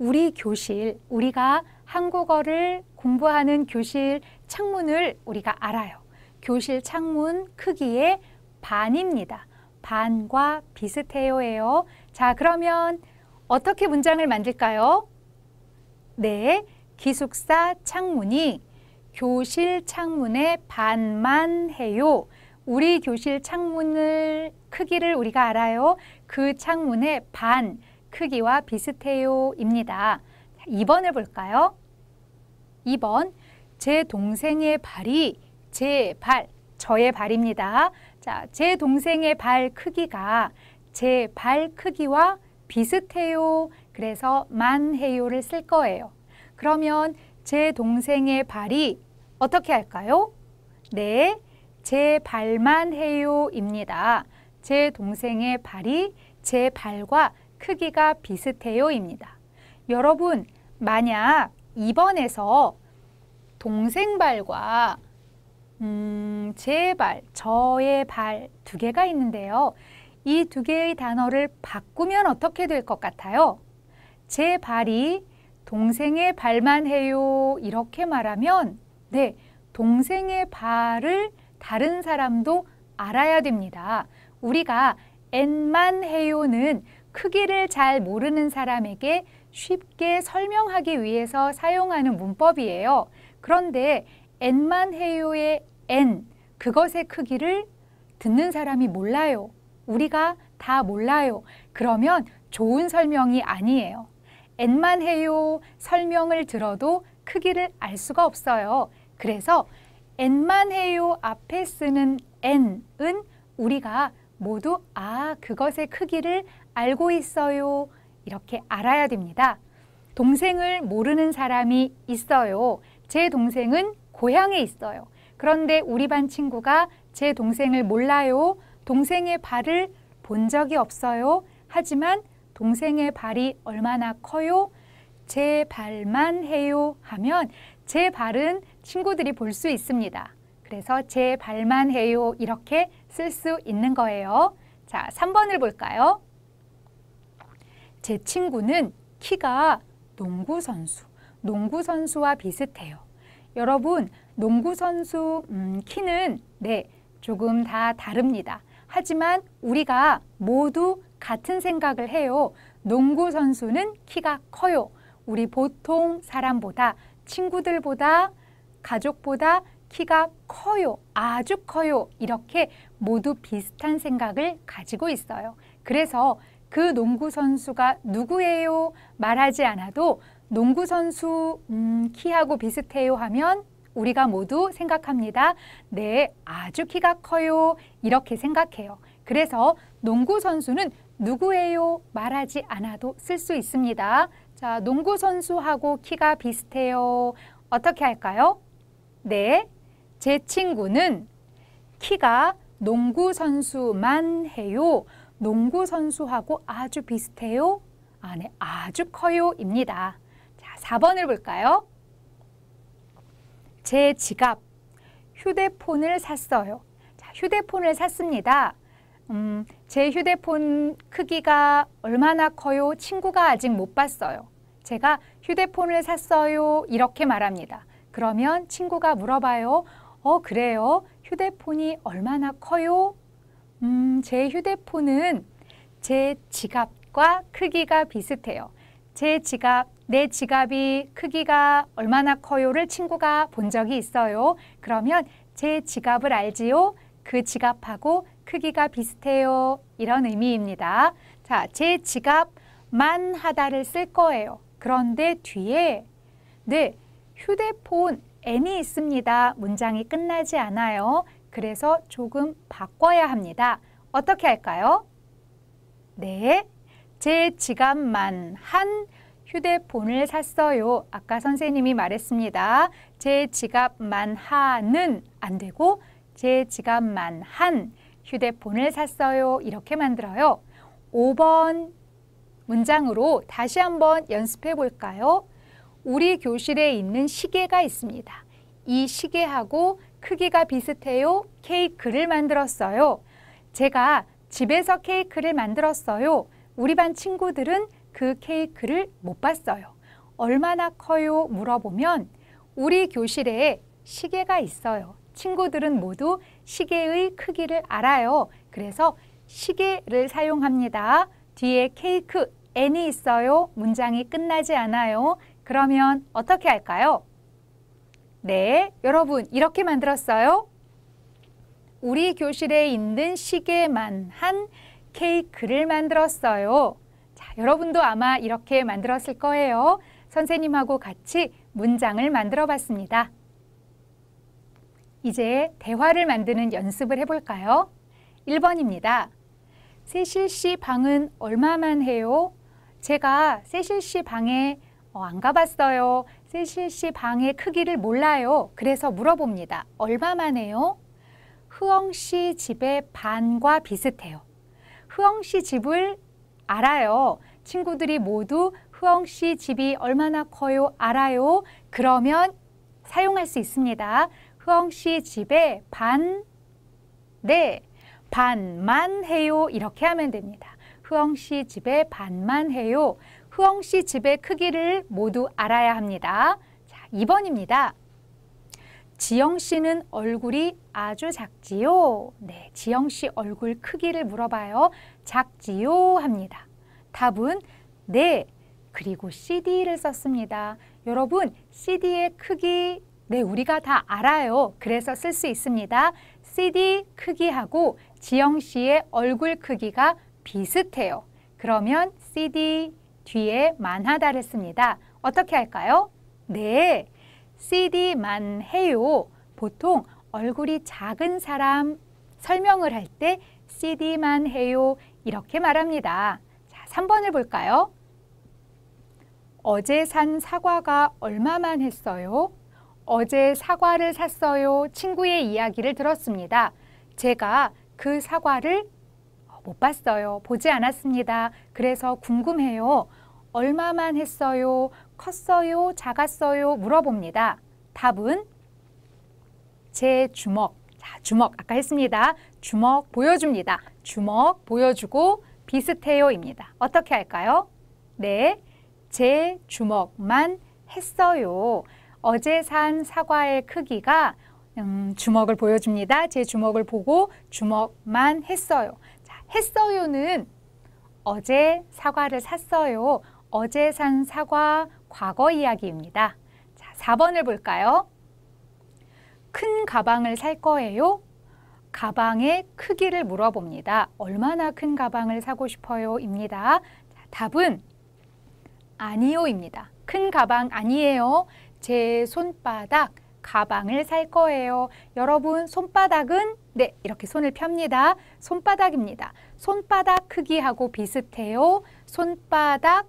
우리 교실, 우리가 한국어를 공부하는 교실 창문을 우리가 알아요. 교실 창문 크기의 반입니다. 반과 비슷해요예요. 자, 그러면 어떻게 문장을 만들까요? 네, 기숙사 창문이 교실 창문에 반만 해요. 우리 교실 창문을 크기를 우리가 알아요. 그 창문의 반 크기와 비슷해요입니다. 2번을 볼까요? 2번 제 동생의 발이 제 발, 저의 발입니다. 자, 제 동생의 발 크기가 제 발 크기와 비슷해요. 그래서 만해요를 쓸 거예요. 그러면 제 동생의 발이 어떻게 할까요? 네, 제 발만 해요입니다. 제 동생의 발이 제 발과 크기가 비슷해요입니다. 여러분, 만약 2번에서 동생 발과 음, 제 발, 저의 발 두 개가 있는데요. 이 두 개의 단어를 바꾸면 어떻게 될 것 같아요? 제 발이 동생의 발만 해요 이렇게 말하면 네, 동생의 발을 다른 사람도 알아야 됩니다. 우리가 엔만 해요는 크기를 잘 모르는 사람에게 쉽게 설명하기 위해서 사용하는 문법이에요. 그런데 엔만 해요의 엔 그것의 크기를 듣는 사람이 몰라요. 우리가 다 몰라요. 그러면 좋은 설명이 아니에요. 엔만 해요 설명을 들어도 크기를 알 수가 없어요. 그래서 n만 해요 앞에 쓰는 n은 우리가 모두 아, 그것의 크기를 알고 있어요. 이렇게 알아야 됩니다. 동생을 모르는 사람이 있어요. 제 동생은 고향에 있어요. 그런데 우리 반 친구가 제 동생을 몰라요. 동생의 발을 본 적이 없어요. 하지만 동생의 발이 얼마나 커요? 제 발만 해요 하면 제 발은 친구들이 볼 수 있습니다. 그래서 제 발만 해요 이렇게 쓸 수 있는 거예요. 자, 3번을 볼까요? 제 친구는 키가 농구 선수, 농구 선수와 비슷해요. 여러분, 농구 선수 음, 키는 네, 조금 다 다릅니다. 하지만 우리가 모두 같은 생각을 해요. 농구 선수는 키가 커요. 우리 보통 사람보다 친구들보다 가족보다 키가 커요, 아주 커요 이렇게 모두 비슷한 생각을 가지고 있어요. 그래서 그 농구 선수가 누구예요? 말하지 않아도 농구 선수 음, 키하고 비슷해요 하면 우리가 모두 생각합니다. 네, 아주 키가 커요. 이렇게 생각해요. 그래서 농구 선수는 누구예요? 말하지 않아도 쓸 수 있습니다. 자, 농구 선수하고 키가 비슷해요. 어떻게 할까요? 네, 제 친구는 키가 농구 선수만 해요. 농구 선수하고 아주 비슷해요. 안에 아, 네, 아주 커요입니다. 자, 4번을 볼까요? 제 지갑, 휴대폰을 샀어요. 자, 휴대폰을 샀습니다. 음, 제 휴대폰 크기가 얼마나 커요? 친구가 아직 못 봤어요. 제가 휴대폰을 샀어요. 이렇게 말합니다. 그러면 친구가 물어봐요. 어, 그래요? 휴대폰이 얼마나 커요? 음, 제 휴대폰은 제 지갑과 크기가 비슷해요. 제 지갑, 내 지갑이 크기가 얼마나 커요를 친구가 본 적이 있어요. 그러면 제 지갑을 알지요? 그 지갑하고 크기가 비슷해요. 이런 의미입니다. 자, 제 지갑만 하다를 쓸 거예요. 그런데 뒤에 네, 휴대폰 N이 있습니다. 문장이 끝나지 않아요. 그래서 조금 바꿔야 합니다. 어떻게 할까요? 네, 제 지갑만 한 휴대폰을 샀어요. 아까 선생님이 말했습니다. 제 지갑만 하는 안 되고 제 지갑만 한 휴대폰을 샀어요. 이렇게 만들어요. 5번 문장으로 다시 한번 연습해 볼까요? 우리 교실에 있는 시계가 있습니다. 이 시계하고 크기가 비슷해요. 케이크를 만들었어요. 제가 집에서 케이크를 만들었어요. 우리 반 친구들은 그 케이크를 못 봤어요. 얼마나 커요? 물어보면 우리 교실에 시계가 있어요. 친구들은 모두 시계의 크기를 알아요. 그래서 시계를 사용합니다. 뒤에 케이크, n이 있어요. 문장이 끝나지 않아요. 그러면 어떻게 할까요? 네, 여러분 이렇게 만들었어요. 우리 교실에 있는 시계만 한 케이크를 만들었어요. 자, 여러분도 아마 이렇게 만들었을 거예요. 선생님하고 같이 문장을 만들어 봤습니다. 이제 대화를 만드는 연습을 해볼까요? 1번입니다. 세실 씨 방은 얼마만 해요? 제가 세실 씨 방에 어, 안 가봤어요. 세실 씨 네 방의 크기를 몰라요. 그래서 물어봅니다. 얼마만해요? 흐엉 씨 집의 반과 비슷해요. 흐엉 씨 집을 알아요. 친구들이 모두 흐엉 씨 집이 얼마나 커요? 알아요. 그러면 사용할 수 있습니다. 흐엉 씨 집의 반, 네, 반만 해요. 이렇게 하면 됩니다. 흐엉 씨 집의 반만 해요. 흐엉 씨 집의 크기를 모두 알아야 합니다. 자, 2번입니다. 지영 씨는 얼굴이 아주 작지요? 네, 지영 씨 얼굴 크기를 물어봐요. 작지요? 합니다. 답은 네, 그리고 CD를 썼습니다. 여러분, CD의 크기, 네, 우리가 다 알아요. 그래서 쓸 수 있습니다. CD 크기하고 지영 씨의 얼굴 크기가 비슷해요. 그러면 CD 뒤에 만하다를 씁니다. 어떻게 할까요? 네, CD만 해요. 보통 얼굴이 작은 사람 설명을 할 때 CD만 해요 이렇게 말합니다. 자, 3번을 볼까요? 어제 산 사과가 얼마만 했어요? 어제 사과를 샀어요. 친구의 이야기를 들었습니다. 제가 그 사과를 못 봤어요. 보지 않았습니다. 그래서 궁금해요. 얼마만 했어요? 컸어요? 작았어요? 물어봅니다. 답은 제 주먹. 자, 주먹. 아까 했습니다. 주먹 보여줍니다. 주먹 보여주고 비슷해요입니다. 어떻게 할까요? 네. 제 주먹만 했어요. 어제 산 사과의 크기가 음, 주먹을 보여줍니다. 제 주먹을 보고 주먹만 했어요. 했어요는 어제 사과를 샀어요. 어제 산 사과 과거 이야기입니다. 자, 4번을 볼까요? 큰 가방을 살 거예요? 가방의 크기를 물어봅니다. 얼마나 큰 가방을 사고 싶어요? 입니다. 자, 답은 아니요입니다. 큰 가방 아니에요. 제 손바닥 가방을 살 거예요. 여러분 손바닥은 네, 이렇게 손을 펴니다 손바닥입니다. 손바닥 크기하고 비슷해요. 손바닥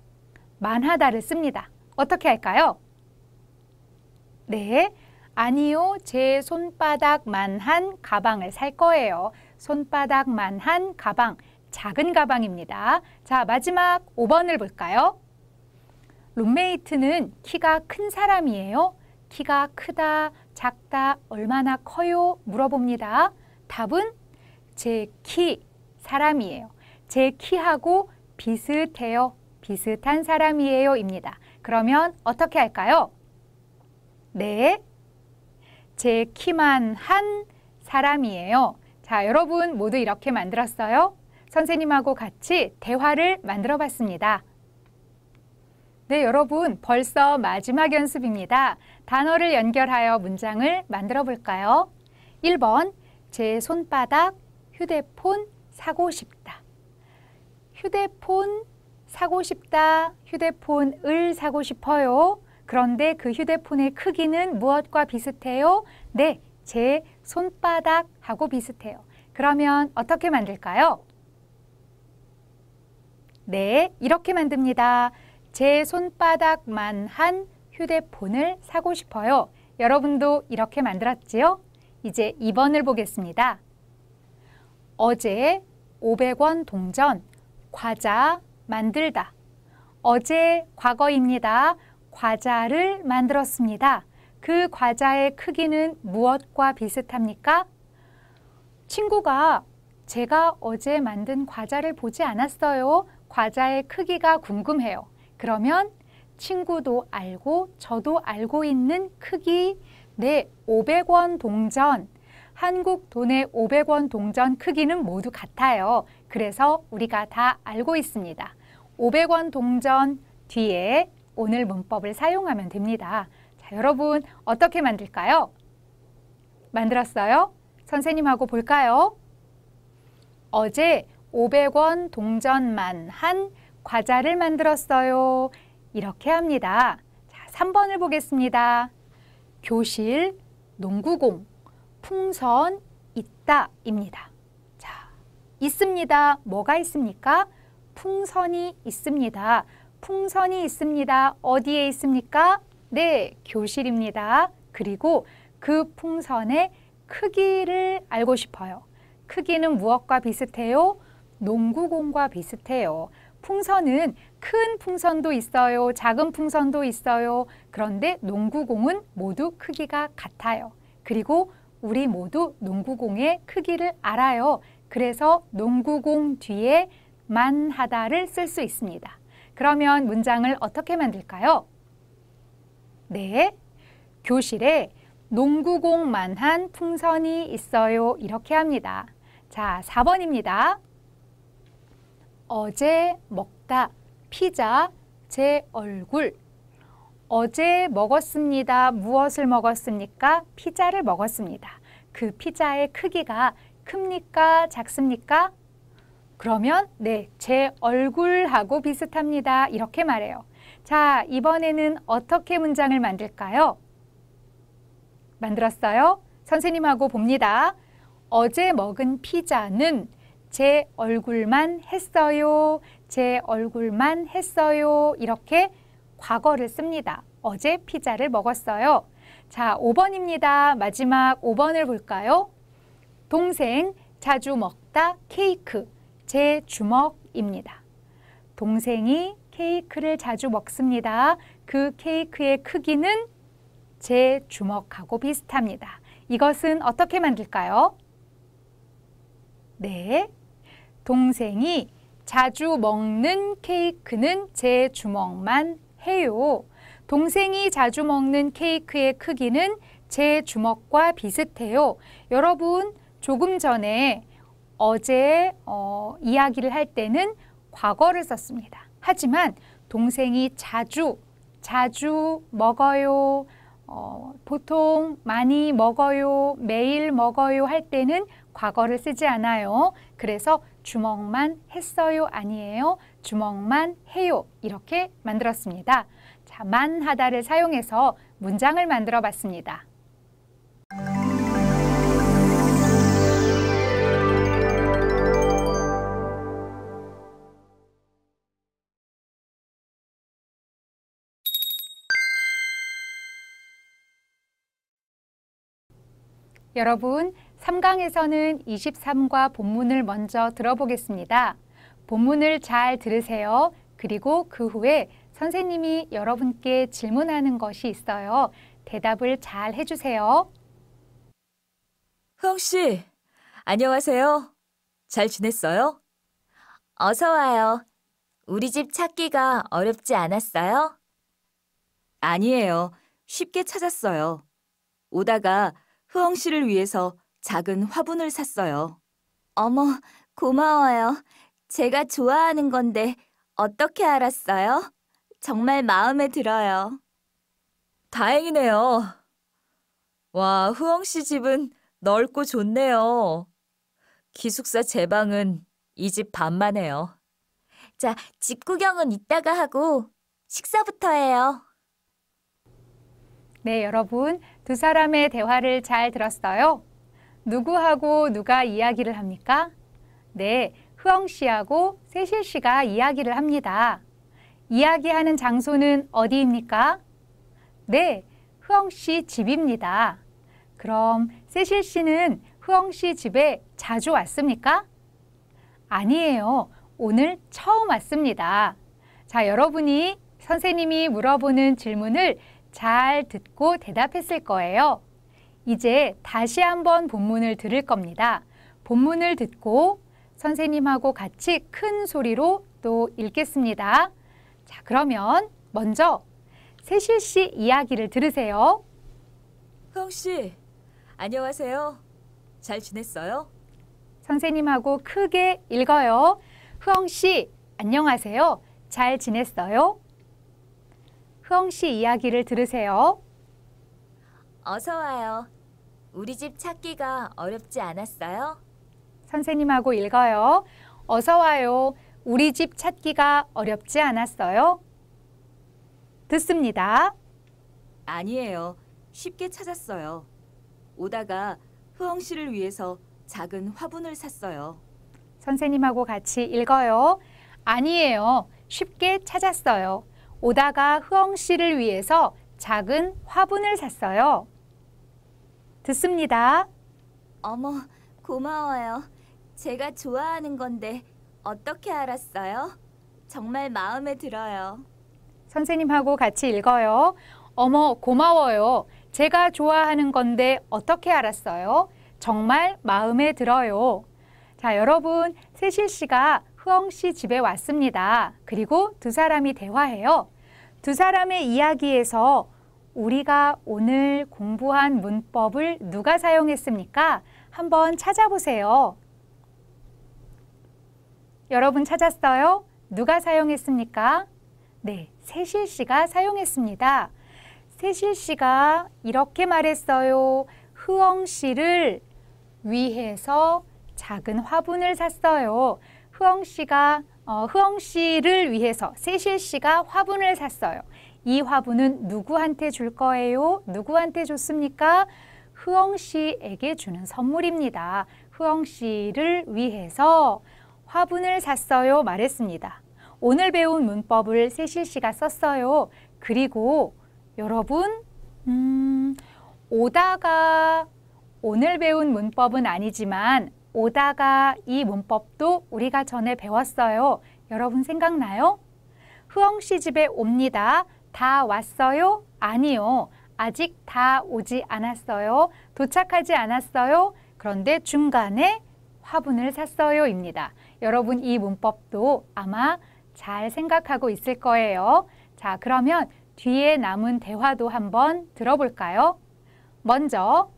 만하다를 씁니다. 어떻게 할까요? 네, 아니요. 제 손바닥만한 가방을 살 거예요. 손바닥만한 가방, 작은 가방입니다. 자, 마지막 5번을 볼까요? 룸메이트는 키가 큰 사람이에요. 키가 크다, 작다, 얼마나 커요? 물어봅니다. 답은 제 키 사람이에요. 제 키하고 비슷해요. 비슷한 사람이에요. 입니다. 그러면 어떻게 할까요? 네. 제 키만 한 사람이에요. 자, 여러분 모두 이렇게 만들었어요. 선생님하고 같이 대화를 만들어 봤습니다. 네, 여러분 벌써 마지막 연습입니다. 단어를 연결하여 문장을 만들어 볼까요? 1번 제 손바닥 휴대폰 사고 싶다. 휴대폰 사고 싶다. 휴대폰을 사고 싶어요. 그런데 그 휴대폰의 크기는 무엇과 비슷해요? 네, 제 손바닥하고 비슷해요. 그러면 어떻게 만들까요? 네, 이렇게 만듭니다. 제 손바닥만 한 휴대폰을 사고 싶어요. 여러분도 이렇게 만들었지요? 이제 2번을 보겠습니다. 어제 500원 동전, 과자 만들다. 어제 과거입니다. 과자를 만들었습니다. 그 과자의 크기는 무엇과 비슷합니까? 친구가 제가 어제 만든 과자를 보지 않았어요. 과자의 크기가 궁금해요. 그러면 친구도 알고 저도 알고 있는 크기 네, 500원 동전, 한국 돈의 500원 동전 크기는 모두 같아요. 그래서 우리가 다 알고 있습니다. 500원 동전 뒤에 오늘 문법을 사용하면 됩니다. 자, 여러분 어떻게 만들까요? 만들었어요? 선생님하고 볼까요? 어제 500원 동전만 한 과자를 만들었어요. 이렇게 합니다. 자, 3번을 보겠습니다. 교실, 농구공, 풍선, 있다입니다. 자, 있습니다. 뭐가 있습니까? 풍선이 있습니다. 풍선이 있습니다. 어디에 있습니까? 네, 교실입니다. 그리고 그 풍선의 크기를 알고 싶어요. 크기는 무엇과 비슷해요? 농구공과 비슷해요. 풍선은 큰 풍선도 있어요. 작은 풍선도 있어요. 그런데 농구공은 모두 크기가 같아요. 그리고 우리 모두 농구공의 크기를 알아요. 그래서 농구공 뒤에 만하다를 쓸 수 있습니다. 그러면 문장을 어떻게 만들까요? 네, 교실에 농구공만한 풍선이 있어요. 이렇게 합니다. 자, 4번입니다. 어제 먹다 피자 제 얼굴 어제 먹었습니다. 무엇을 먹었습니까? 피자를 먹었습니다. 그 피자의 크기가 큽니까? 작습니까? 그러면 네, 제 얼굴하고 비슷합니다. 이렇게 말해요. 자, 이번에는 어떻게 문장을 만들까요? 만들었어요? 선생님하고 봅니다. 어제 먹은 피자는 제 얼굴만 했어요. 제 얼굴만 했어요. 이렇게 과거를 씁니다. 어제 피자를 먹었어요. 자, 5번입니다. 마지막 5번을 볼까요? 동생 자주 먹다 케이크 제 주먹입니다. 동생이 케이크를 자주 먹습니다. 그 케이크의 크기는 제 주먹하고 비슷합니다. 이것은 어떻게 만들까요? 네. 동생이 자주 먹는 케이크는 제 주먹만 해요. 동생이 자주 먹는 케이크의 크기는 제 주먹과 비슷해요. 여러분, 조금 전에 어제 어, 이야기를 할 때는 과거를 썼습니다. 하지만 동생이 자주, 자주 먹어요. 어, 보통 많이 먹어요. 매일 먹어요. 할 때는 과거를 쓰지 않아요. 그래서 주먹만 했어요 아니에요. 주먹만 해요. 이렇게 만들었습니다. 자, 만 하다를 사용해서 문장을 만들어 봤습니다. 여러분 3강에서는 23과 본문을 먼저 들어보겠습니다. 본문을 잘 들으세요. 그리고 그 후에 선생님이 여러분께 질문하는 것이 있어요. 대답을 잘 해주세요. 흥 씨, 안녕하세요. 잘 지냈어요? 어서 와요. 우리 집 찾기가 어렵지 않았어요? 아니에요. 쉽게 찾았어요. 오다가 흐엉 씨를 위해서 작은 화분을 샀어요. 어머, 고마워요. 제가 좋아하는 건데 어떻게 알았어요? 정말 마음에 들어요. 다행이네요. 와, 후엉 씨 집은 넓고 좋네요. 기숙사 제 방은 이 집 반만 해요. 자, 집 구경은 이따가 하고 식사부터 해요. 네, 여러분. 두 사람의 대화를 잘 들었어요. 누구하고 누가 이야기를 합니까? 네, 흐엉 씨하고 세실 씨가 이야기를 합니다. 이야기하는 장소는 어디입니까? 네, 흐엉 씨 집입니다. 그럼 세실 씨는 흐엉 씨 집에 자주 왔습니까? 아니에요. 오늘 처음 왔습니다. 자, 여러분이 선생님이 물어보는 질문을 잘 듣고 대답했을 거예요. 이제 다시 한번 본문을 들을 겁니다. 본문을 듣고 선생님하고 같이 큰 소리로 또 읽겠습니다. 자, 그러면 먼저 세실 씨 이야기를 들으세요. 흥 씨, 안녕하세요. 잘 지냈어요? 선생님하고 크게 읽어요. 흐 씨, 안녕하세요. 잘 지냈어요? 흐씨 이야기를 들으세요. 어서 와요. 우리 집 찾기가 어렵지 않았어요? 선생님하고 읽어요. 어서 와요. 우리 집 찾기가 어렵지 않았어요? 듣습니다. 아니에요. 쉽게 찾았어요. 오다가 흐엉 씨를 위해서 작은 화분을 샀어요. 선생님하고 같이 읽어요. 아니에요. 쉽게 찾았어요. 오다가 흐엉 씨를 위해서 작은 화분을 샀어요. 듣습니다. 어머, 고마워요. 제가 좋아하는 건데 어떻게 알았어요? 정말 마음에 들어요. 선생님하고 같이 읽어요. 어머, 고마워요. 제가 좋아하는 건데 어떻게 알았어요? 정말 마음에 들어요. 자, 여러분, 세실 씨가 흐엉 씨 집에 왔습니다. 그리고 두 사람이 대화해요. 두 사람의 이야기에서 우리가 오늘 공부한 문법을 누가 사용했습니까? 한번 찾아보세요. 여러분 찾았어요? 누가 사용했습니까? 네, 세실 씨가 사용했습니다. 세실 씨가 이렇게 말했어요. 흐엉 씨를 위해서 작은 화분을 샀어요. 흐엉 씨가 어, 흐엉 씨를 위해서 세실 씨가 화분을 샀어요. 이 화분은 누구한테 줄 거예요? 누구한테 줬습니까? 흐엉 씨에게 주는 선물입니다. 흐엉 씨를 위해서 화분을 샀어요 말했습니다. 오늘 배운 문법을 세실 씨가 썼어요. 그리고 여러분 음, 오다가 오늘 배운 문법은 아니지만 오다가 이 문법도 우리가 전에 배웠어요. 여러분 생각나요? 흐엉 씨 집에 옵니다. 다 왔어요? 아니요. 아직 다 오지 않았어요. 도착하지 않았어요. 그런데 중간에 화분을 샀어요입니다. 여러분 이 문법도 아마 잘 생각하고 있을 거예요. 자, 그러면 뒤에 남은 대화도 한번 들어볼까요? 먼저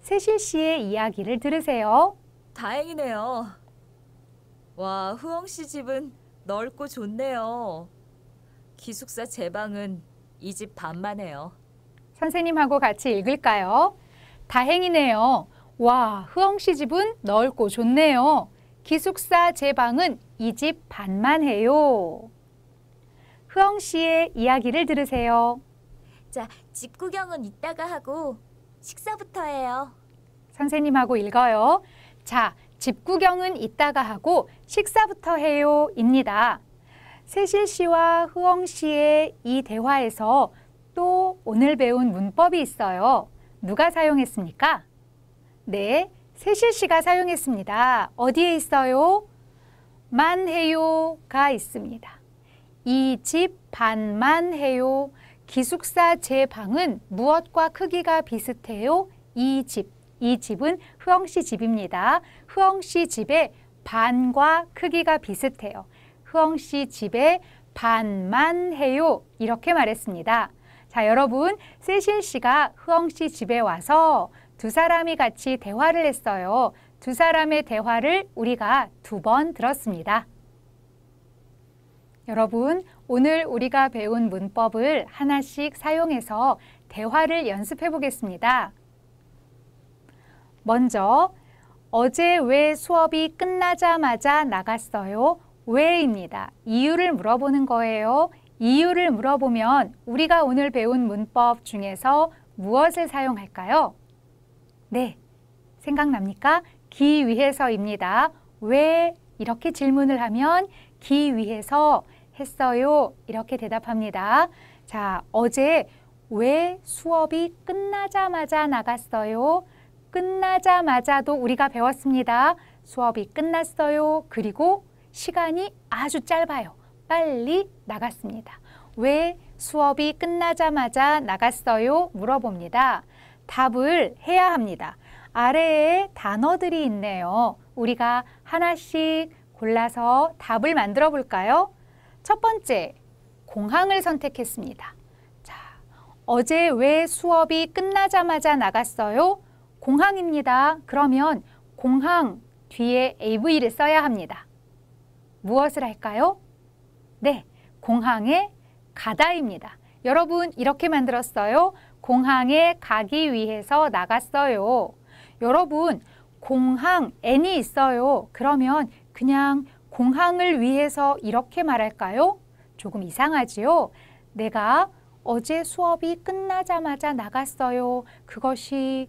세실 씨의 이야기를 들으세요. 다행이네요. 와, 후엉 씨 집은 넓고 좋네요. 기숙사 제 방은 이 집 반만 해요. 선생님하고 같이 읽을까요? 다행이네요. 와, 흐엉 씨 집은 넓고 좋네요. 기숙사 제 방은 이 집 반만 해요. 흐엉 씨의 이야기를 들으세요. 자, 집 구경은 이따가 하고 식사부터 해요. 선생님하고 읽어요. 자, 집 구경은 이따가 하고 식사부터 해요입니다. 세실 씨와 후엉 씨의 이 대화에서 또 오늘 배운 문법이 있어요. 누가 사용했습니까? 네, 세실 씨가 사용했습니다. 어디에 있어요? 만해요가 있습니다. 이 집 반만해요. 기숙사 제 방은 무엇과 크기가 비슷해요? 이 집. 이 집은 흐엉 씨 집입니다. 흐엉 씨 집의 반과 크기가 비슷해요. 흐엉 씨 집에 반만 해요. 이렇게 말했습니다. 자, 여러분, 세신 씨가 흐엉 씨 집에 와서 두 사람이 같이 대화를 했어요. 두 사람의 대화를 우리가 두 번 들었습니다. 여러분, 오늘 우리가 배운 문법을 하나씩 사용해서 대화를 연습해 보겠습니다. 먼저, 어제 왜 수업이 끝나자마자 나갔어요? 왜입니다. 이유를 물어보는 거예요. 이유를 물어보면 우리가 오늘 배운 문법 중에서 무엇을 사용할까요? 네, 생각납니까? 기 위해서입니다. 왜 이렇게 질문을 하면 기 위해서 했어요. 이렇게 대답합니다. 자, 어제 왜 수업이 끝나자마자 나갔어요? 끝나자마자도 우리가 배웠습니다. 수업이 끝났어요. 그리고 시간이 아주 짧아요. 빨리 나갔습니다. 왜 수업이 끝나자마자 나갔어요? 물어봅니다. 답을 해야 합니다. 아래에 단어들이 있네요. 우리가 하나씩 골라서 답을 만들어 볼까요? 첫 번째, 공항을 선택했습니다. 자, 어제 왜 수업이 끝나자마자 나갔어요? 공항입니다. 그러면 공항 뒤에 AV를 써야 합니다. 무엇을 할까요? 네, 공항에 가다입니다. 여러분 이렇게 만들었어요. 공항에 가기 위해서 나갔어요. 여러분 공항 n이 있어요. 그러면 그냥 공항을 위해서 이렇게 말할까요? 조금 이상하지요? 내가 어제 수업이 끝나자마자 나갔어요. 그것이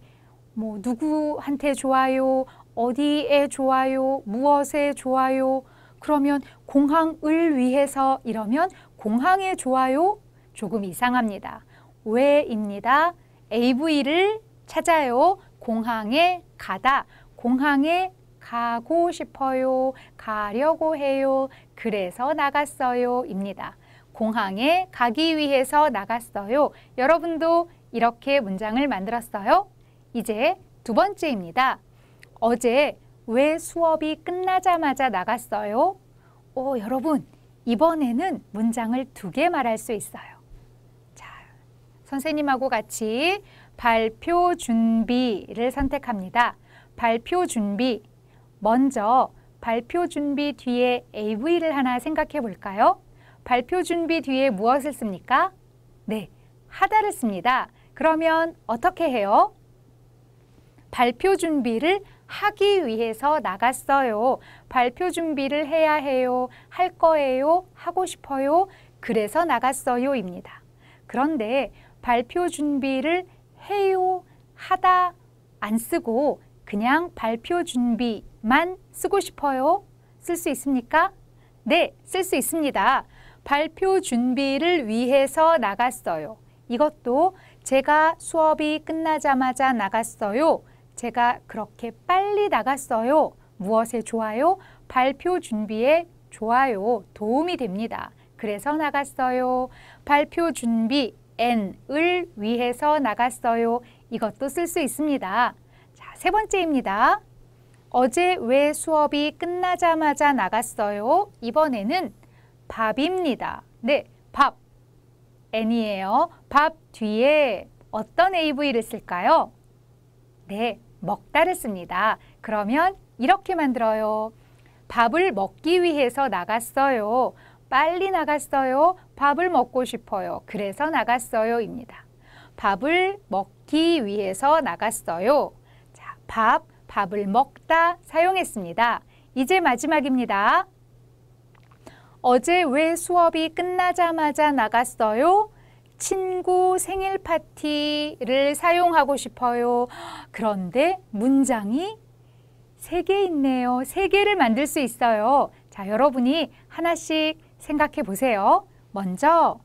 뭐 누구한테 좋아요? 어디에 좋아요? 무엇에 좋아요? 그러면 공항을 위해서 이러면 공항에 좋아요 조금 이상합니다. 왜입니다. AV를 찾아요. 공항에 가다. 공항에 가고 싶어요. 가려고 해요. 그래서 나갔어요. 입니다. 공항에 가기 위해서 나갔어요. 여러분도 이렇게 문장을 만들었어요. 이제 두 번째입니다. 어제 왜 수업이 끝나자마자 나갔어요? 오, 어, 여러분, 이번에는 문장을 두 개 말할 수 있어요. 자, 선생님하고 같이 발표 준비를 선택합니다. 발표 준비. 먼저 발표 준비 뒤에 AV를 하나 생각해 볼까요? 발표 준비 뒤에 무엇을 씁니까? 네, 하다를 씁니다. 그러면 어떻게 해요? 발표 준비를 하기 위해서 나갔어요. 발표 준비를 해야 해요. 할 거예요. 하고 싶어요. 그래서 나갔어요입니다. 그런데 발표 준비를 해요, 하다 안 쓰고 그냥 발표 준비만 쓰고 싶어요. 쓸 수 있습니까? 네, 쓸 수 있습니다. 발표 준비를 위해서 나갔어요. 이것도 제가 수업이 끝나자마자 나갔어요. 제가 그렇게 빨리 나갔어요. 무엇에 좋아요? 발표 준비에 좋아요. 도움이 됩니다. 그래서 나갔어요. 발표 준비 N을 위해서 나갔어요. 이것도 쓸 수 있습니다. 자, 세 번째입니다. 어제 왜 수업이 끝나자마자 나갔어요? 이번에는 밥입니다. 네, 밥. N이에요. 밥 뒤에 어떤 AV를 쓸까요? 네, 먹다를 씁니다. 그러면 이렇게 만들어요. 밥을 먹기 위해서 나갔어요. 빨리 나갔어요. 밥을 먹고 싶어요. 그래서 나갔어요입니다. 밥을 먹기 위해서 나갔어요. 자, 밥, 밥을 먹다 사용했습니다. 이제 마지막입니다. 어제 왜 수업이 끝나자마자 나갔어요? 친구 생일 파티를 사용하고 싶어요. 그런데 문장이 세 개 있네요. 세개를 만들 수 있어요. 자, 여러분이 하나씩 생각해 보세요. 먼저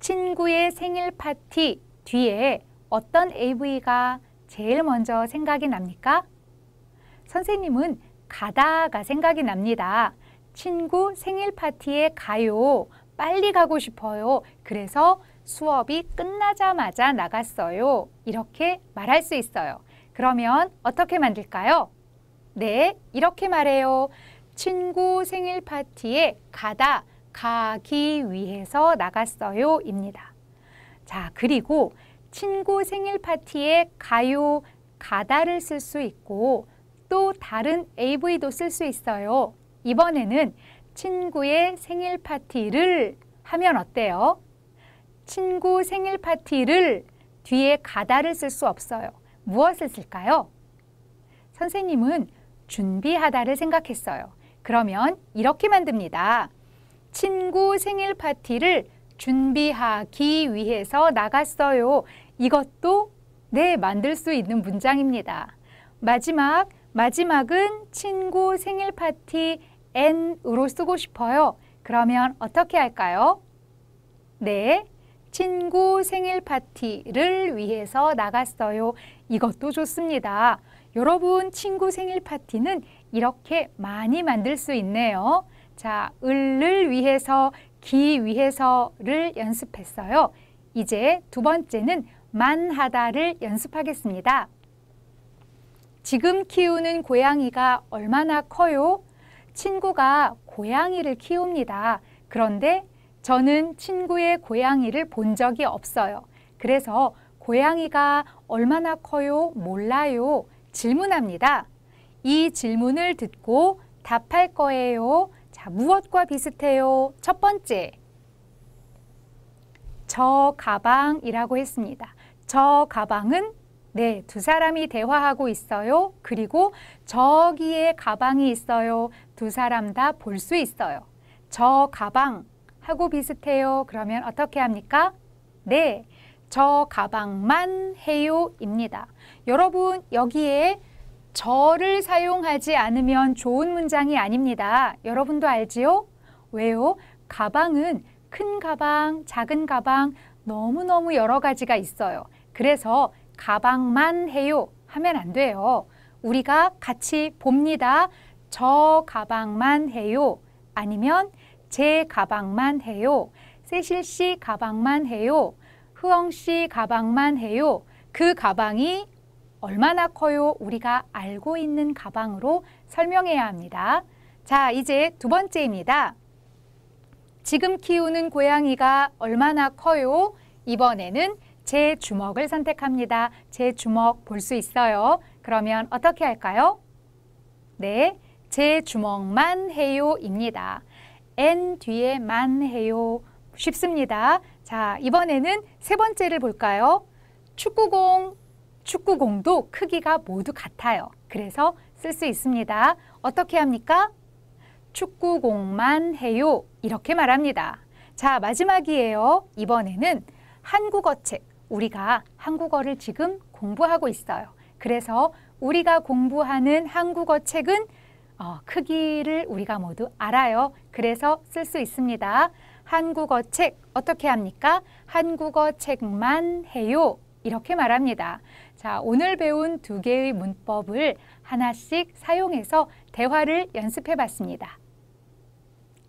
친구의 생일 파티 뒤에 어떤 AV가 제일 먼저 생각이 납니까? 선생님은 가다가 생각이 납니다. 친구 생일 파티에 가요. 빨리 가고 싶어요. 그래서 수업이 끝나자마자 나갔어요. 이렇게 말할 수 있어요. 그러면 어떻게 만들까요? 네, 이렇게 말해요. 친구 생일 파티에 가다, 가기 위해서 나갔어요. 입니다. 자, 그리고 친구 생일 파티에 가요, 가다를 쓸 수 있고 또 다른 AV도 쓸 수 있어요. 이번에는 친구의 생일 파티를 하면 어때요? 친구 생일 파티를 뒤에 가다를 쓸 수 없어요. 무엇을 쓸까요? 선생님은 준비하다를 생각했어요. 그러면 이렇게 만듭니다. 친구 생일 파티를 준비하기 위해서 나갔어요. 이것도 네, 만들 수 있는 문장입니다. 마지막, 마지막은 친구 생일 파티 n으로 쓰고 싶어요. 그러면 어떻게 할까요? 네, 친구 생일 파티를 위해서 나갔어요. 이것도 좋습니다. 여러분 친구 생일 파티는 이렇게 많이 만들 수 있네요. 자, 을을 위해서, 기 위해서를 연습했어요. 이제 두 번째는 만하다를 연습하겠습니다. 지금 키우는 고양이가 얼마나 커요? 친구가 고양이를 키웁니다. 그런데 저는 친구의 고양이를 본 적이 없어요. 그래서 고양이가 얼마나 커요? 몰라요? 질문합니다. 이 질문을 듣고 답할 거예요. 자, 무엇과 비슷해요? 첫 번째. 저 가방이라고 했습니다. 저 가방은 네, 두 사람이 대화하고 있어요. 그리고 저기에 가방이 있어요. 두 사람 다 볼 수 있어요. 저 가방 하고 비슷해요. 그러면 어떻게 합니까? 네, 저 가방만 해요 입니다. 여러분 여기에 저를 사용하지 않으면 좋은 문장이 아닙니다. 여러분도 알지요? 왜요? 가방은 큰 가방, 작은 가방, 너무너무 여러 가지가 있어요. 그래서 가방만 해요 하면 안 돼요. 우리가 같이 봅니다. 저 가방만 해요. 아니면 제 가방만 해요. 세실 씨 가방만 해요. 흐엉 씨 가방만 해요. 그 가방이 얼마나 커요? 우리가 알고 있는 가방으로 설명해야 합니다. 자, 이제 두 번째입니다. 지금 키우는 고양이가 얼마나 커요? 이번에는 제 주먹을 선택합니다. 제 주먹 볼 수 있어요. 그러면 어떻게 할까요? 네, 제 주먹만 해요입니다. n 뒤에만 해요. 쉽습니다. 자, 이번에는 세 번째를 볼까요? 축구공, 축구공도 크기가 모두 같아요. 그래서 쓸 수 있습니다. 어떻게 합니까? 축구공만 해요. 이렇게 말합니다. 자, 마지막이에요. 이번에는 한국어 책. 우리가 한국어를 지금 공부하고 있어요. 그래서 우리가 공부하는 한국어 책은 어, 크기를 우리가 모두 알아요. 그래서 쓸 수 있습니다. 한국어 책 어떻게 합니까? 한국어 책만 해요. 이렇게 말합니다. 자, 오늘 배운 두 개의 문법을 하나씩 사용해서 대화를 연습해 봤습니다.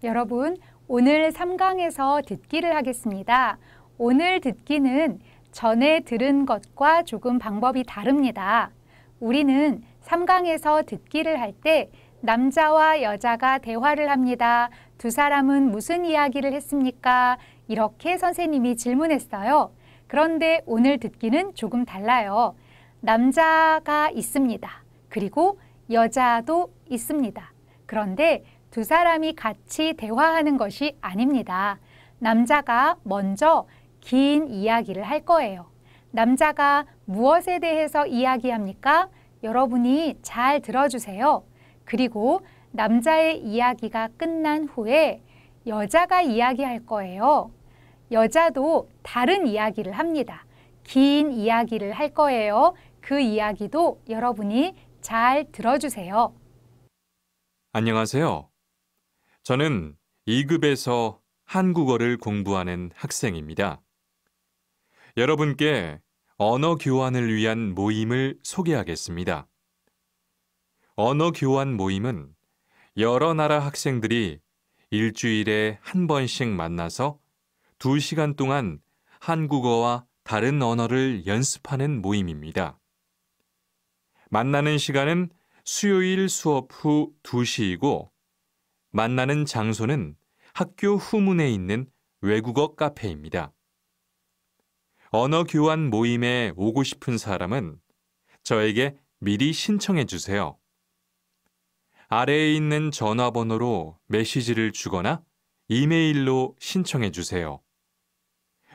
여러분, 오늘 3강에서 듣기를 하겠습니다. 오늘 듣기는 전에 들은 것과 조금 방법이 다릅니다. 우리는 3강에서 듣기를 할때 남자와 여자가 대화를 합니다. 두 사람은 무슨 이야기를 했습니까? 이렇게 선생님이 질문했어요. 그런데 오늘 듣기는 조금 달라요. 남자가 있습니다. 그리고 여자도 있습니다. 그런데 두 사람이 같이 대화하는 것이 아닙니다. 남자가 먼저 긴 이야기를 할 거예요. 남자가 무엇에 대해서 이야기합니까? 여러분이 잘 들어주세요. 그리고 남자의 이야기가 끝난 후에 여자가 이야기할 거예요. 여자도 다른 이야기를 합니다. 긴 이야기를 할 거예요. 그 이야기도 여러분이 잘 들어주세요. 안녕하세요. 저는 2급에서 한국어를 공부하는 학생입니다. 여러분께 언어 교환을 위한 모임을 소개하겠습니다. 언어 교환 모임은 여러 나라 학생들이 일주일에 한 번씩 만나서 두시간 동안 한국어와 다른 언어를 연습하는 모임입니다. 만나는 시간은 수요일 수업 후 2시이고 만나는 장소는 학교 후문에 있는 외국어 카페입니다. 언어 교환 모임에 오고 싶은 사람은 저에게 미리 신청해 주세요. 아래에 있는 전화번호로 메시지를 주거나 이메일로 신청해 주세요.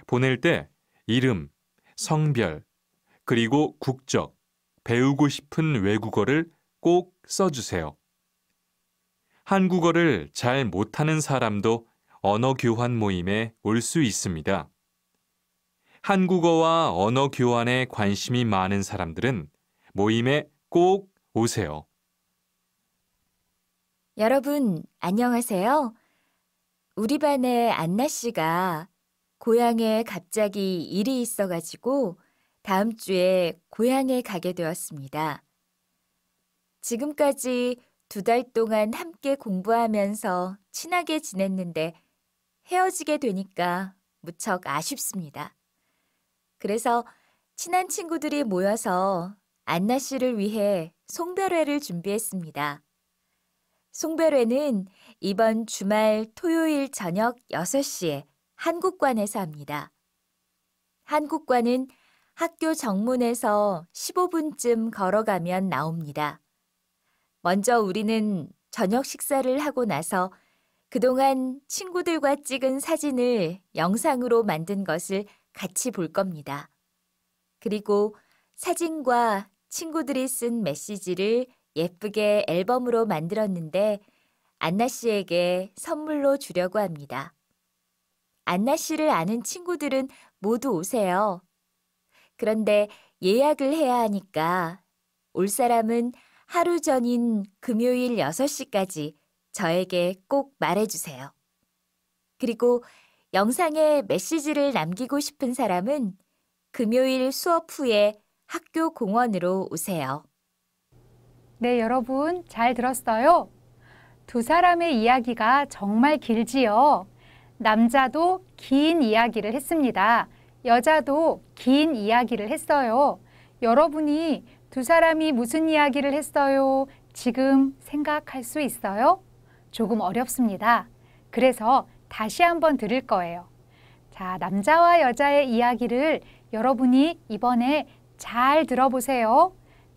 보낼 때 이름, 성별, 그리고 국적, 배우고 싶은 외국어를 꼭 써주세요. 한국어를 잘 못하는 사람도 언어 교환 모임에 올 수 있습니다. 한국어와 언어 교환에 관심이 많은 사람들은 모임에 꼭 오세요. 여러분, 안녕하세요. 우리 반의 안나 씨가 고향에 갑자기 일이 있어가지고 다음 주에 고향에 가게 되었습니다. 지금까지 두 달 동안 함께 공부하면서 친하게 지냈는데 헤어지게 되니까 무척 아쉽습니다. 그래서 친한 친구들이 모여서 안나 씨를 위해 송별회를 준비했습니다. 송별회는 이번 주말 토요일 저녁 6시에 한국관에서 합니다. 한국관은 학교 정문에서 15분쯤 걸어가면 나옵니다. 먼저 우리는 저녁 식사를 하고 나서 그동안 친구들과 찍은 사진을 영상으로 만든 것을 같이 볼 겁니다. 그리고 사진과 친구들이 쓴 메시지를 예쁘게 앨범으로 만들었는데 안나 씨에게 선물로 주려고 합니다. 안나 씨를 아는 친구들은 모두 오세요. 그런데 예약을 해야 하니까 올 사람은 하루 전인 금요일 6시까지 저에게 꼭 말해주세요. 그리고 영상에 메시지를 남기고 싶은 사람은 금요일 수업 후에 학교 공원으로 오세요. 네, 여러분 잘 들었어요? 두 사람의 이야기가 정말 길지요. 남자도 긴 이야기를 했습니다. 여자도 긴 이야기를 했어요. 여러분이 두 사람이 무슨 이야기를 했어요? 지금 생각할 수 있어요? 조금 어렵습니다. 그래서 다시 한번 들을 거예요. 자, 남자와 여자의 이야기를 여러분이 이번에 잘 들어보세요.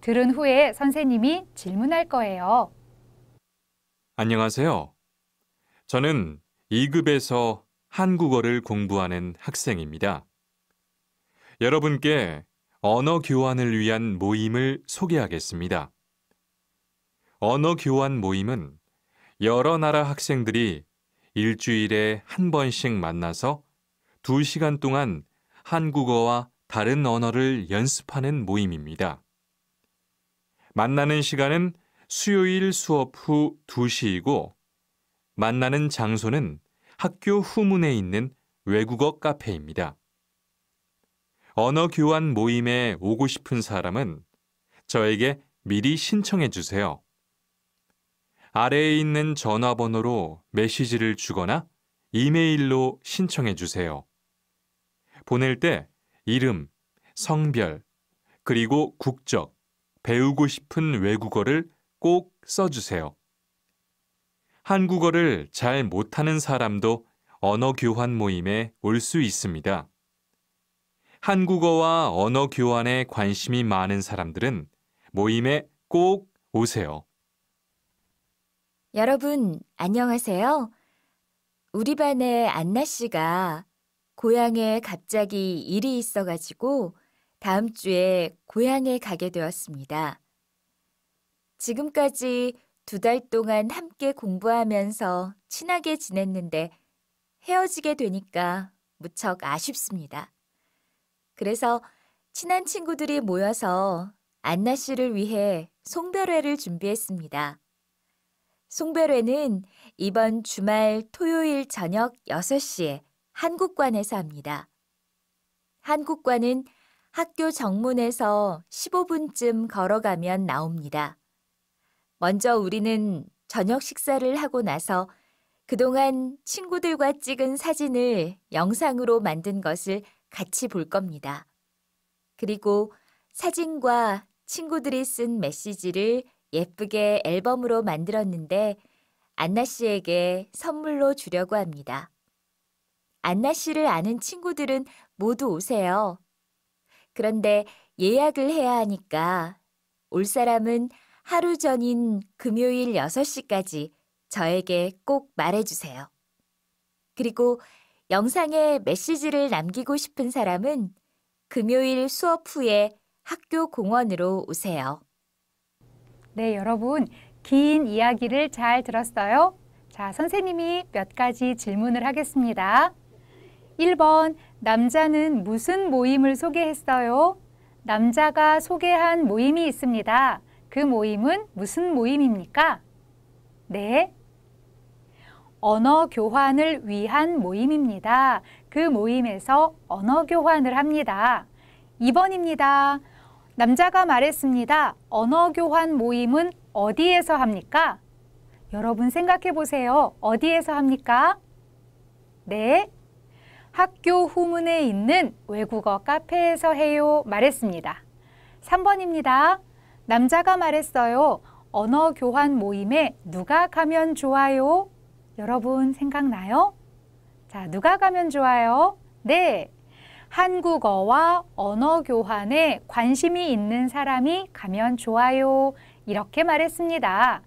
들은 후에 선생님이 질문할 거예요. 안녕하세요. 저는 2급에서 한국어를 공부하는 학생입니다. 여러분께 언어 교환을 위한 모임을 소개하겠습니다. 언어 교환 모임은 여러 나라 학생들이 일주일에 한 번씩 만나서 두시간 동안 한국어와 다른 언어를 연습하는 모임입니다. 만나는 시간은 수요일 수업 후 2시이고 만나는 장소는 학교 후문에 있는 외국어 카페입니다. 언어 교환 모임에 오고 싶은 사람은 저에게 미리 신청해 주세요. 아래에 있는 전화번호로 메시지를 주거나 이메일로 신청해 주세요. 보낼 때 이름, 성별, 그리고 국적, 배우고 싶은 외국어를 꼭 써주세요. 한국어를 잘 못하는 사람도 언어 교환 모임에 올 수 있습니다. 한국어와 언어 교환에 관심이 많은 사람들은 모임에 꼭 오세요. 여러분, 안녕하세요. 우리 반의 안나 씨가 고향에 갑자기 일이 있어가지고 다음 주에 고향에 가게 되었습니다. 지금까지 두 달 동안 함께 공부하면서 친하게 지냈는데 헤어지게 되니까 무척 아쉽습니다. 그래서 친한 친구들이 모여서 안나 씨를 위해 송별회를 준비했습니다. 송별회는 이번 주말 토요일 저녁 6시에 한국관에서 합니다. 한국관은 학교 정문에서 15분쯤 걸어가면 나옵니다. 먼저 우리는 저녁 식사를 하고 나서 그동안 친구들과 찍은 사진을 영상으로 만든 것을 같이 볼 겁니다. 그리고 사진과 친구들이 쓴 메시지를 예쁘게 앨범으로 만들었는데 안나 씨에게 선물로 주려고 합니다. 안나 씨를 아는 친구들은 모두 오세요. 그런데 예약을 해야 하니까 올 사람은 하루 전인 금요일 6시까지 저에게 꼭 말해주세요. 그리고 영상에 메시지를 남기고 싶은 사람은 금요일 수업 후에 학교 공원으로 오세요. 네, 여러분. 긴 이야기를 잘 들었어요? 자, 선생님이 몇 가지 질문을 하겠습니다. 1번, 남자는 무슨 모임을 소개했어요? 남자가 소개한 모임이 있습니다. 그 모임은 무슨 모임입니까? 네. 언어 교환을 위한 모임입니다. 그 모임에서 언어 교환을 합니다. 2번입니다. 남자가 말했습니다. 언어 교환 모임은 어디에서 합니까? 여러분 생각해 보세요. 어디에서 합니까? 네. 학교 후문에 있는 외국어 카페에서 해요 말했습니다. 3번입니다. 남자가 말했어요. 언어 교환 모임에 누가 가면 좋아요? 여러분 생각나요? 자, 누가 가면 좋아요? 네. 한국어와 언어 교환에 관심이 있는 사람이 가면 좋아요. 이렇게 말했습니다.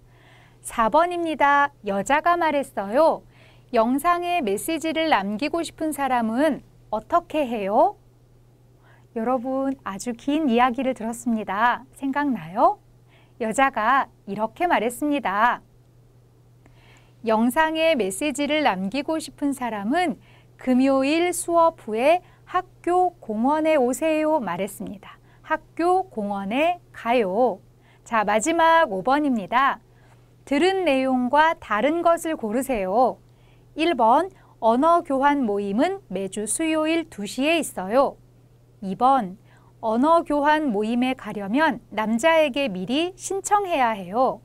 4번입니다. 여자가 말했어요. 영상에 메시지를 남기고 싶은 사람은 어떻게 해요? 여러분 아주 긴 이야기를 들었습니다. 생각나요? 여자가 이렇게 말했습니다. 영상에 메시지를 남기고 싶은 사람은 금요일 수업 후에 학교 공원에 오세요 말했습니다. 학교 공원에 가요. 자, 마지막 5번입니다. 들은 내용과 다른 것을 고르세요. 1번 언어 교환 모임은 매주 수요일 2시에 있어요. 2번 언어 교환 모임에 가려면 남자에게 미리 신청해야 해요.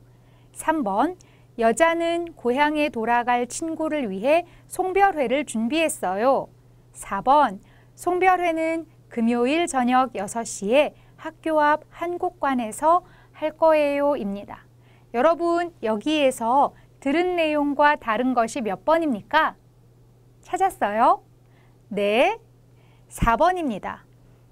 3번 여자는 고향에 돌아갈 친구를 위해 송별회를 준비했어요. 4번 송별회는 금요일 저녁 6시에 학교 앞 한국관에서 할 거예요입니다. 여러분 여기에서 들은 내용과 다른 것이 몇 번입니까? 찾았어요? 네, 4번입니다.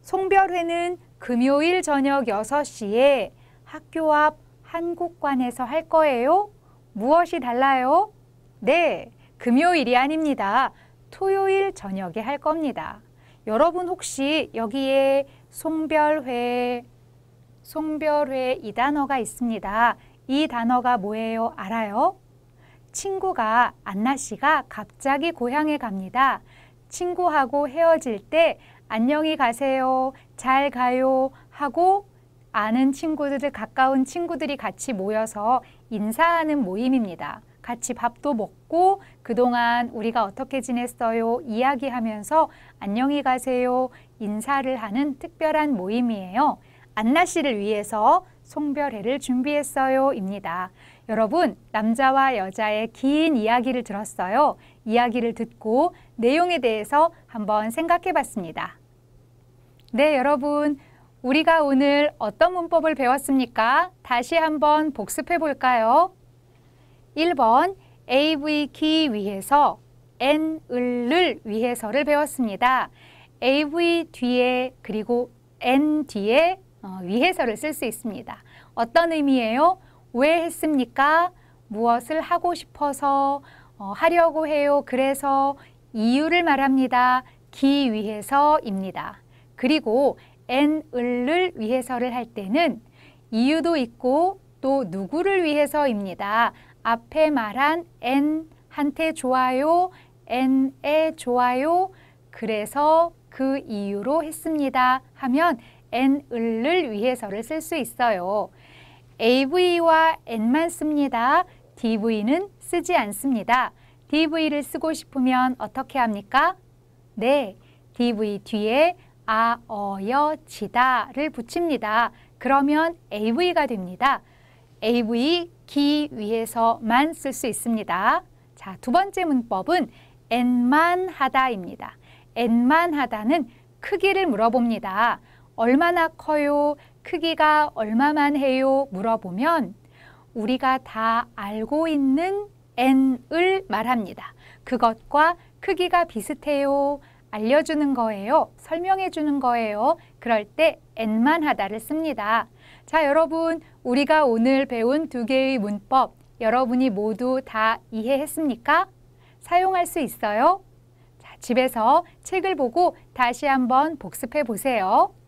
송별회는 금요일 저녁 6시에 학교 앞 한국관에서 할 거예요? 무엇이 달라요? 네, 금요일이 아닙니다. 토요일 저녁에 할 겁니다. 여러분 혹시 여기에 송별회, 송별회 이 단어가 있습니다. 이 단어가 뭐예요? 알아요? 친구가 안나 씨가 갑자기 고향에 갑니다. 친구하고 헤어질 때 안녕히 가세요, 잘 가요 하고 아는 친구들, 가까운 친구들이 같이 모여서 인사하는 모임입니다. 같이 밥도 먹고 그동안 우리가 어떻게 지냈어요 이야기하면서 안녕히 가세요 인사를 하는 특별한 모임이에요. 안나 씨를 위해서 송별회를 준비했어요 입니다. 여러분, 남자와 여자의 긴 이야기를 들었어요. 이야기를 듣고 내용에 대해서 한번 생각해 봤습니다. 네, 여러분. 우리가 오늘 어떤 문법을 배웠습니까? 다시 한번 복습해 볼까요? 1번 AV 기 위해서 N, 을, 를 위해서를 배웠습니다. AV 뒤에 그리고 N 뒤에 어, 위해서를 쓸 수 있습니다. 어떤 의미예요? 왜 했습니까? 무엇을 하고 싶어서 어, 하려고 해요. 그래서 이유를 말합니다. 기위해서입니다. 그리고 n을을 위해서를 할 때는 이유도 있고 또 누구를 위해서입니다. 앞에 말한 n한테 좋아요, n에 좋아요, 그래서 그 이유로 했습니다 하면 n을을 위해서를 쓸 수 있어요. AV와 N만 씁니다. DV는 쓰지 않습니다. DV를 쓰고 싶으면 어떻게 합니까? 네, DV 뒤에 아, 어, 여, 지다를 붙입니다. 그러면 AV가 됩니다. AV, 기 위에서만 쓸 수 있습니다. 자, 두 번째 문법은 N만 하다입니다. N만 하다는 크기를 물어봅니다. 얼마나 커요? 크기가 얼마만 해요? 물어보면 우리가 다 알고 있는 n을 말합니다. 그것과 크기가 비슷해요. 알려주는 거예요. 설명해 주는 거예요. 그럴 때 n만 하다를 씁니다. 자, 여러분, 우리가 오늘 배운 두 개의 문법, 여러분이 모두 다 이해했습니까? 사용할 수 있어요? 자, 집에서 책을 보고 다시 한번 복습해 보세요.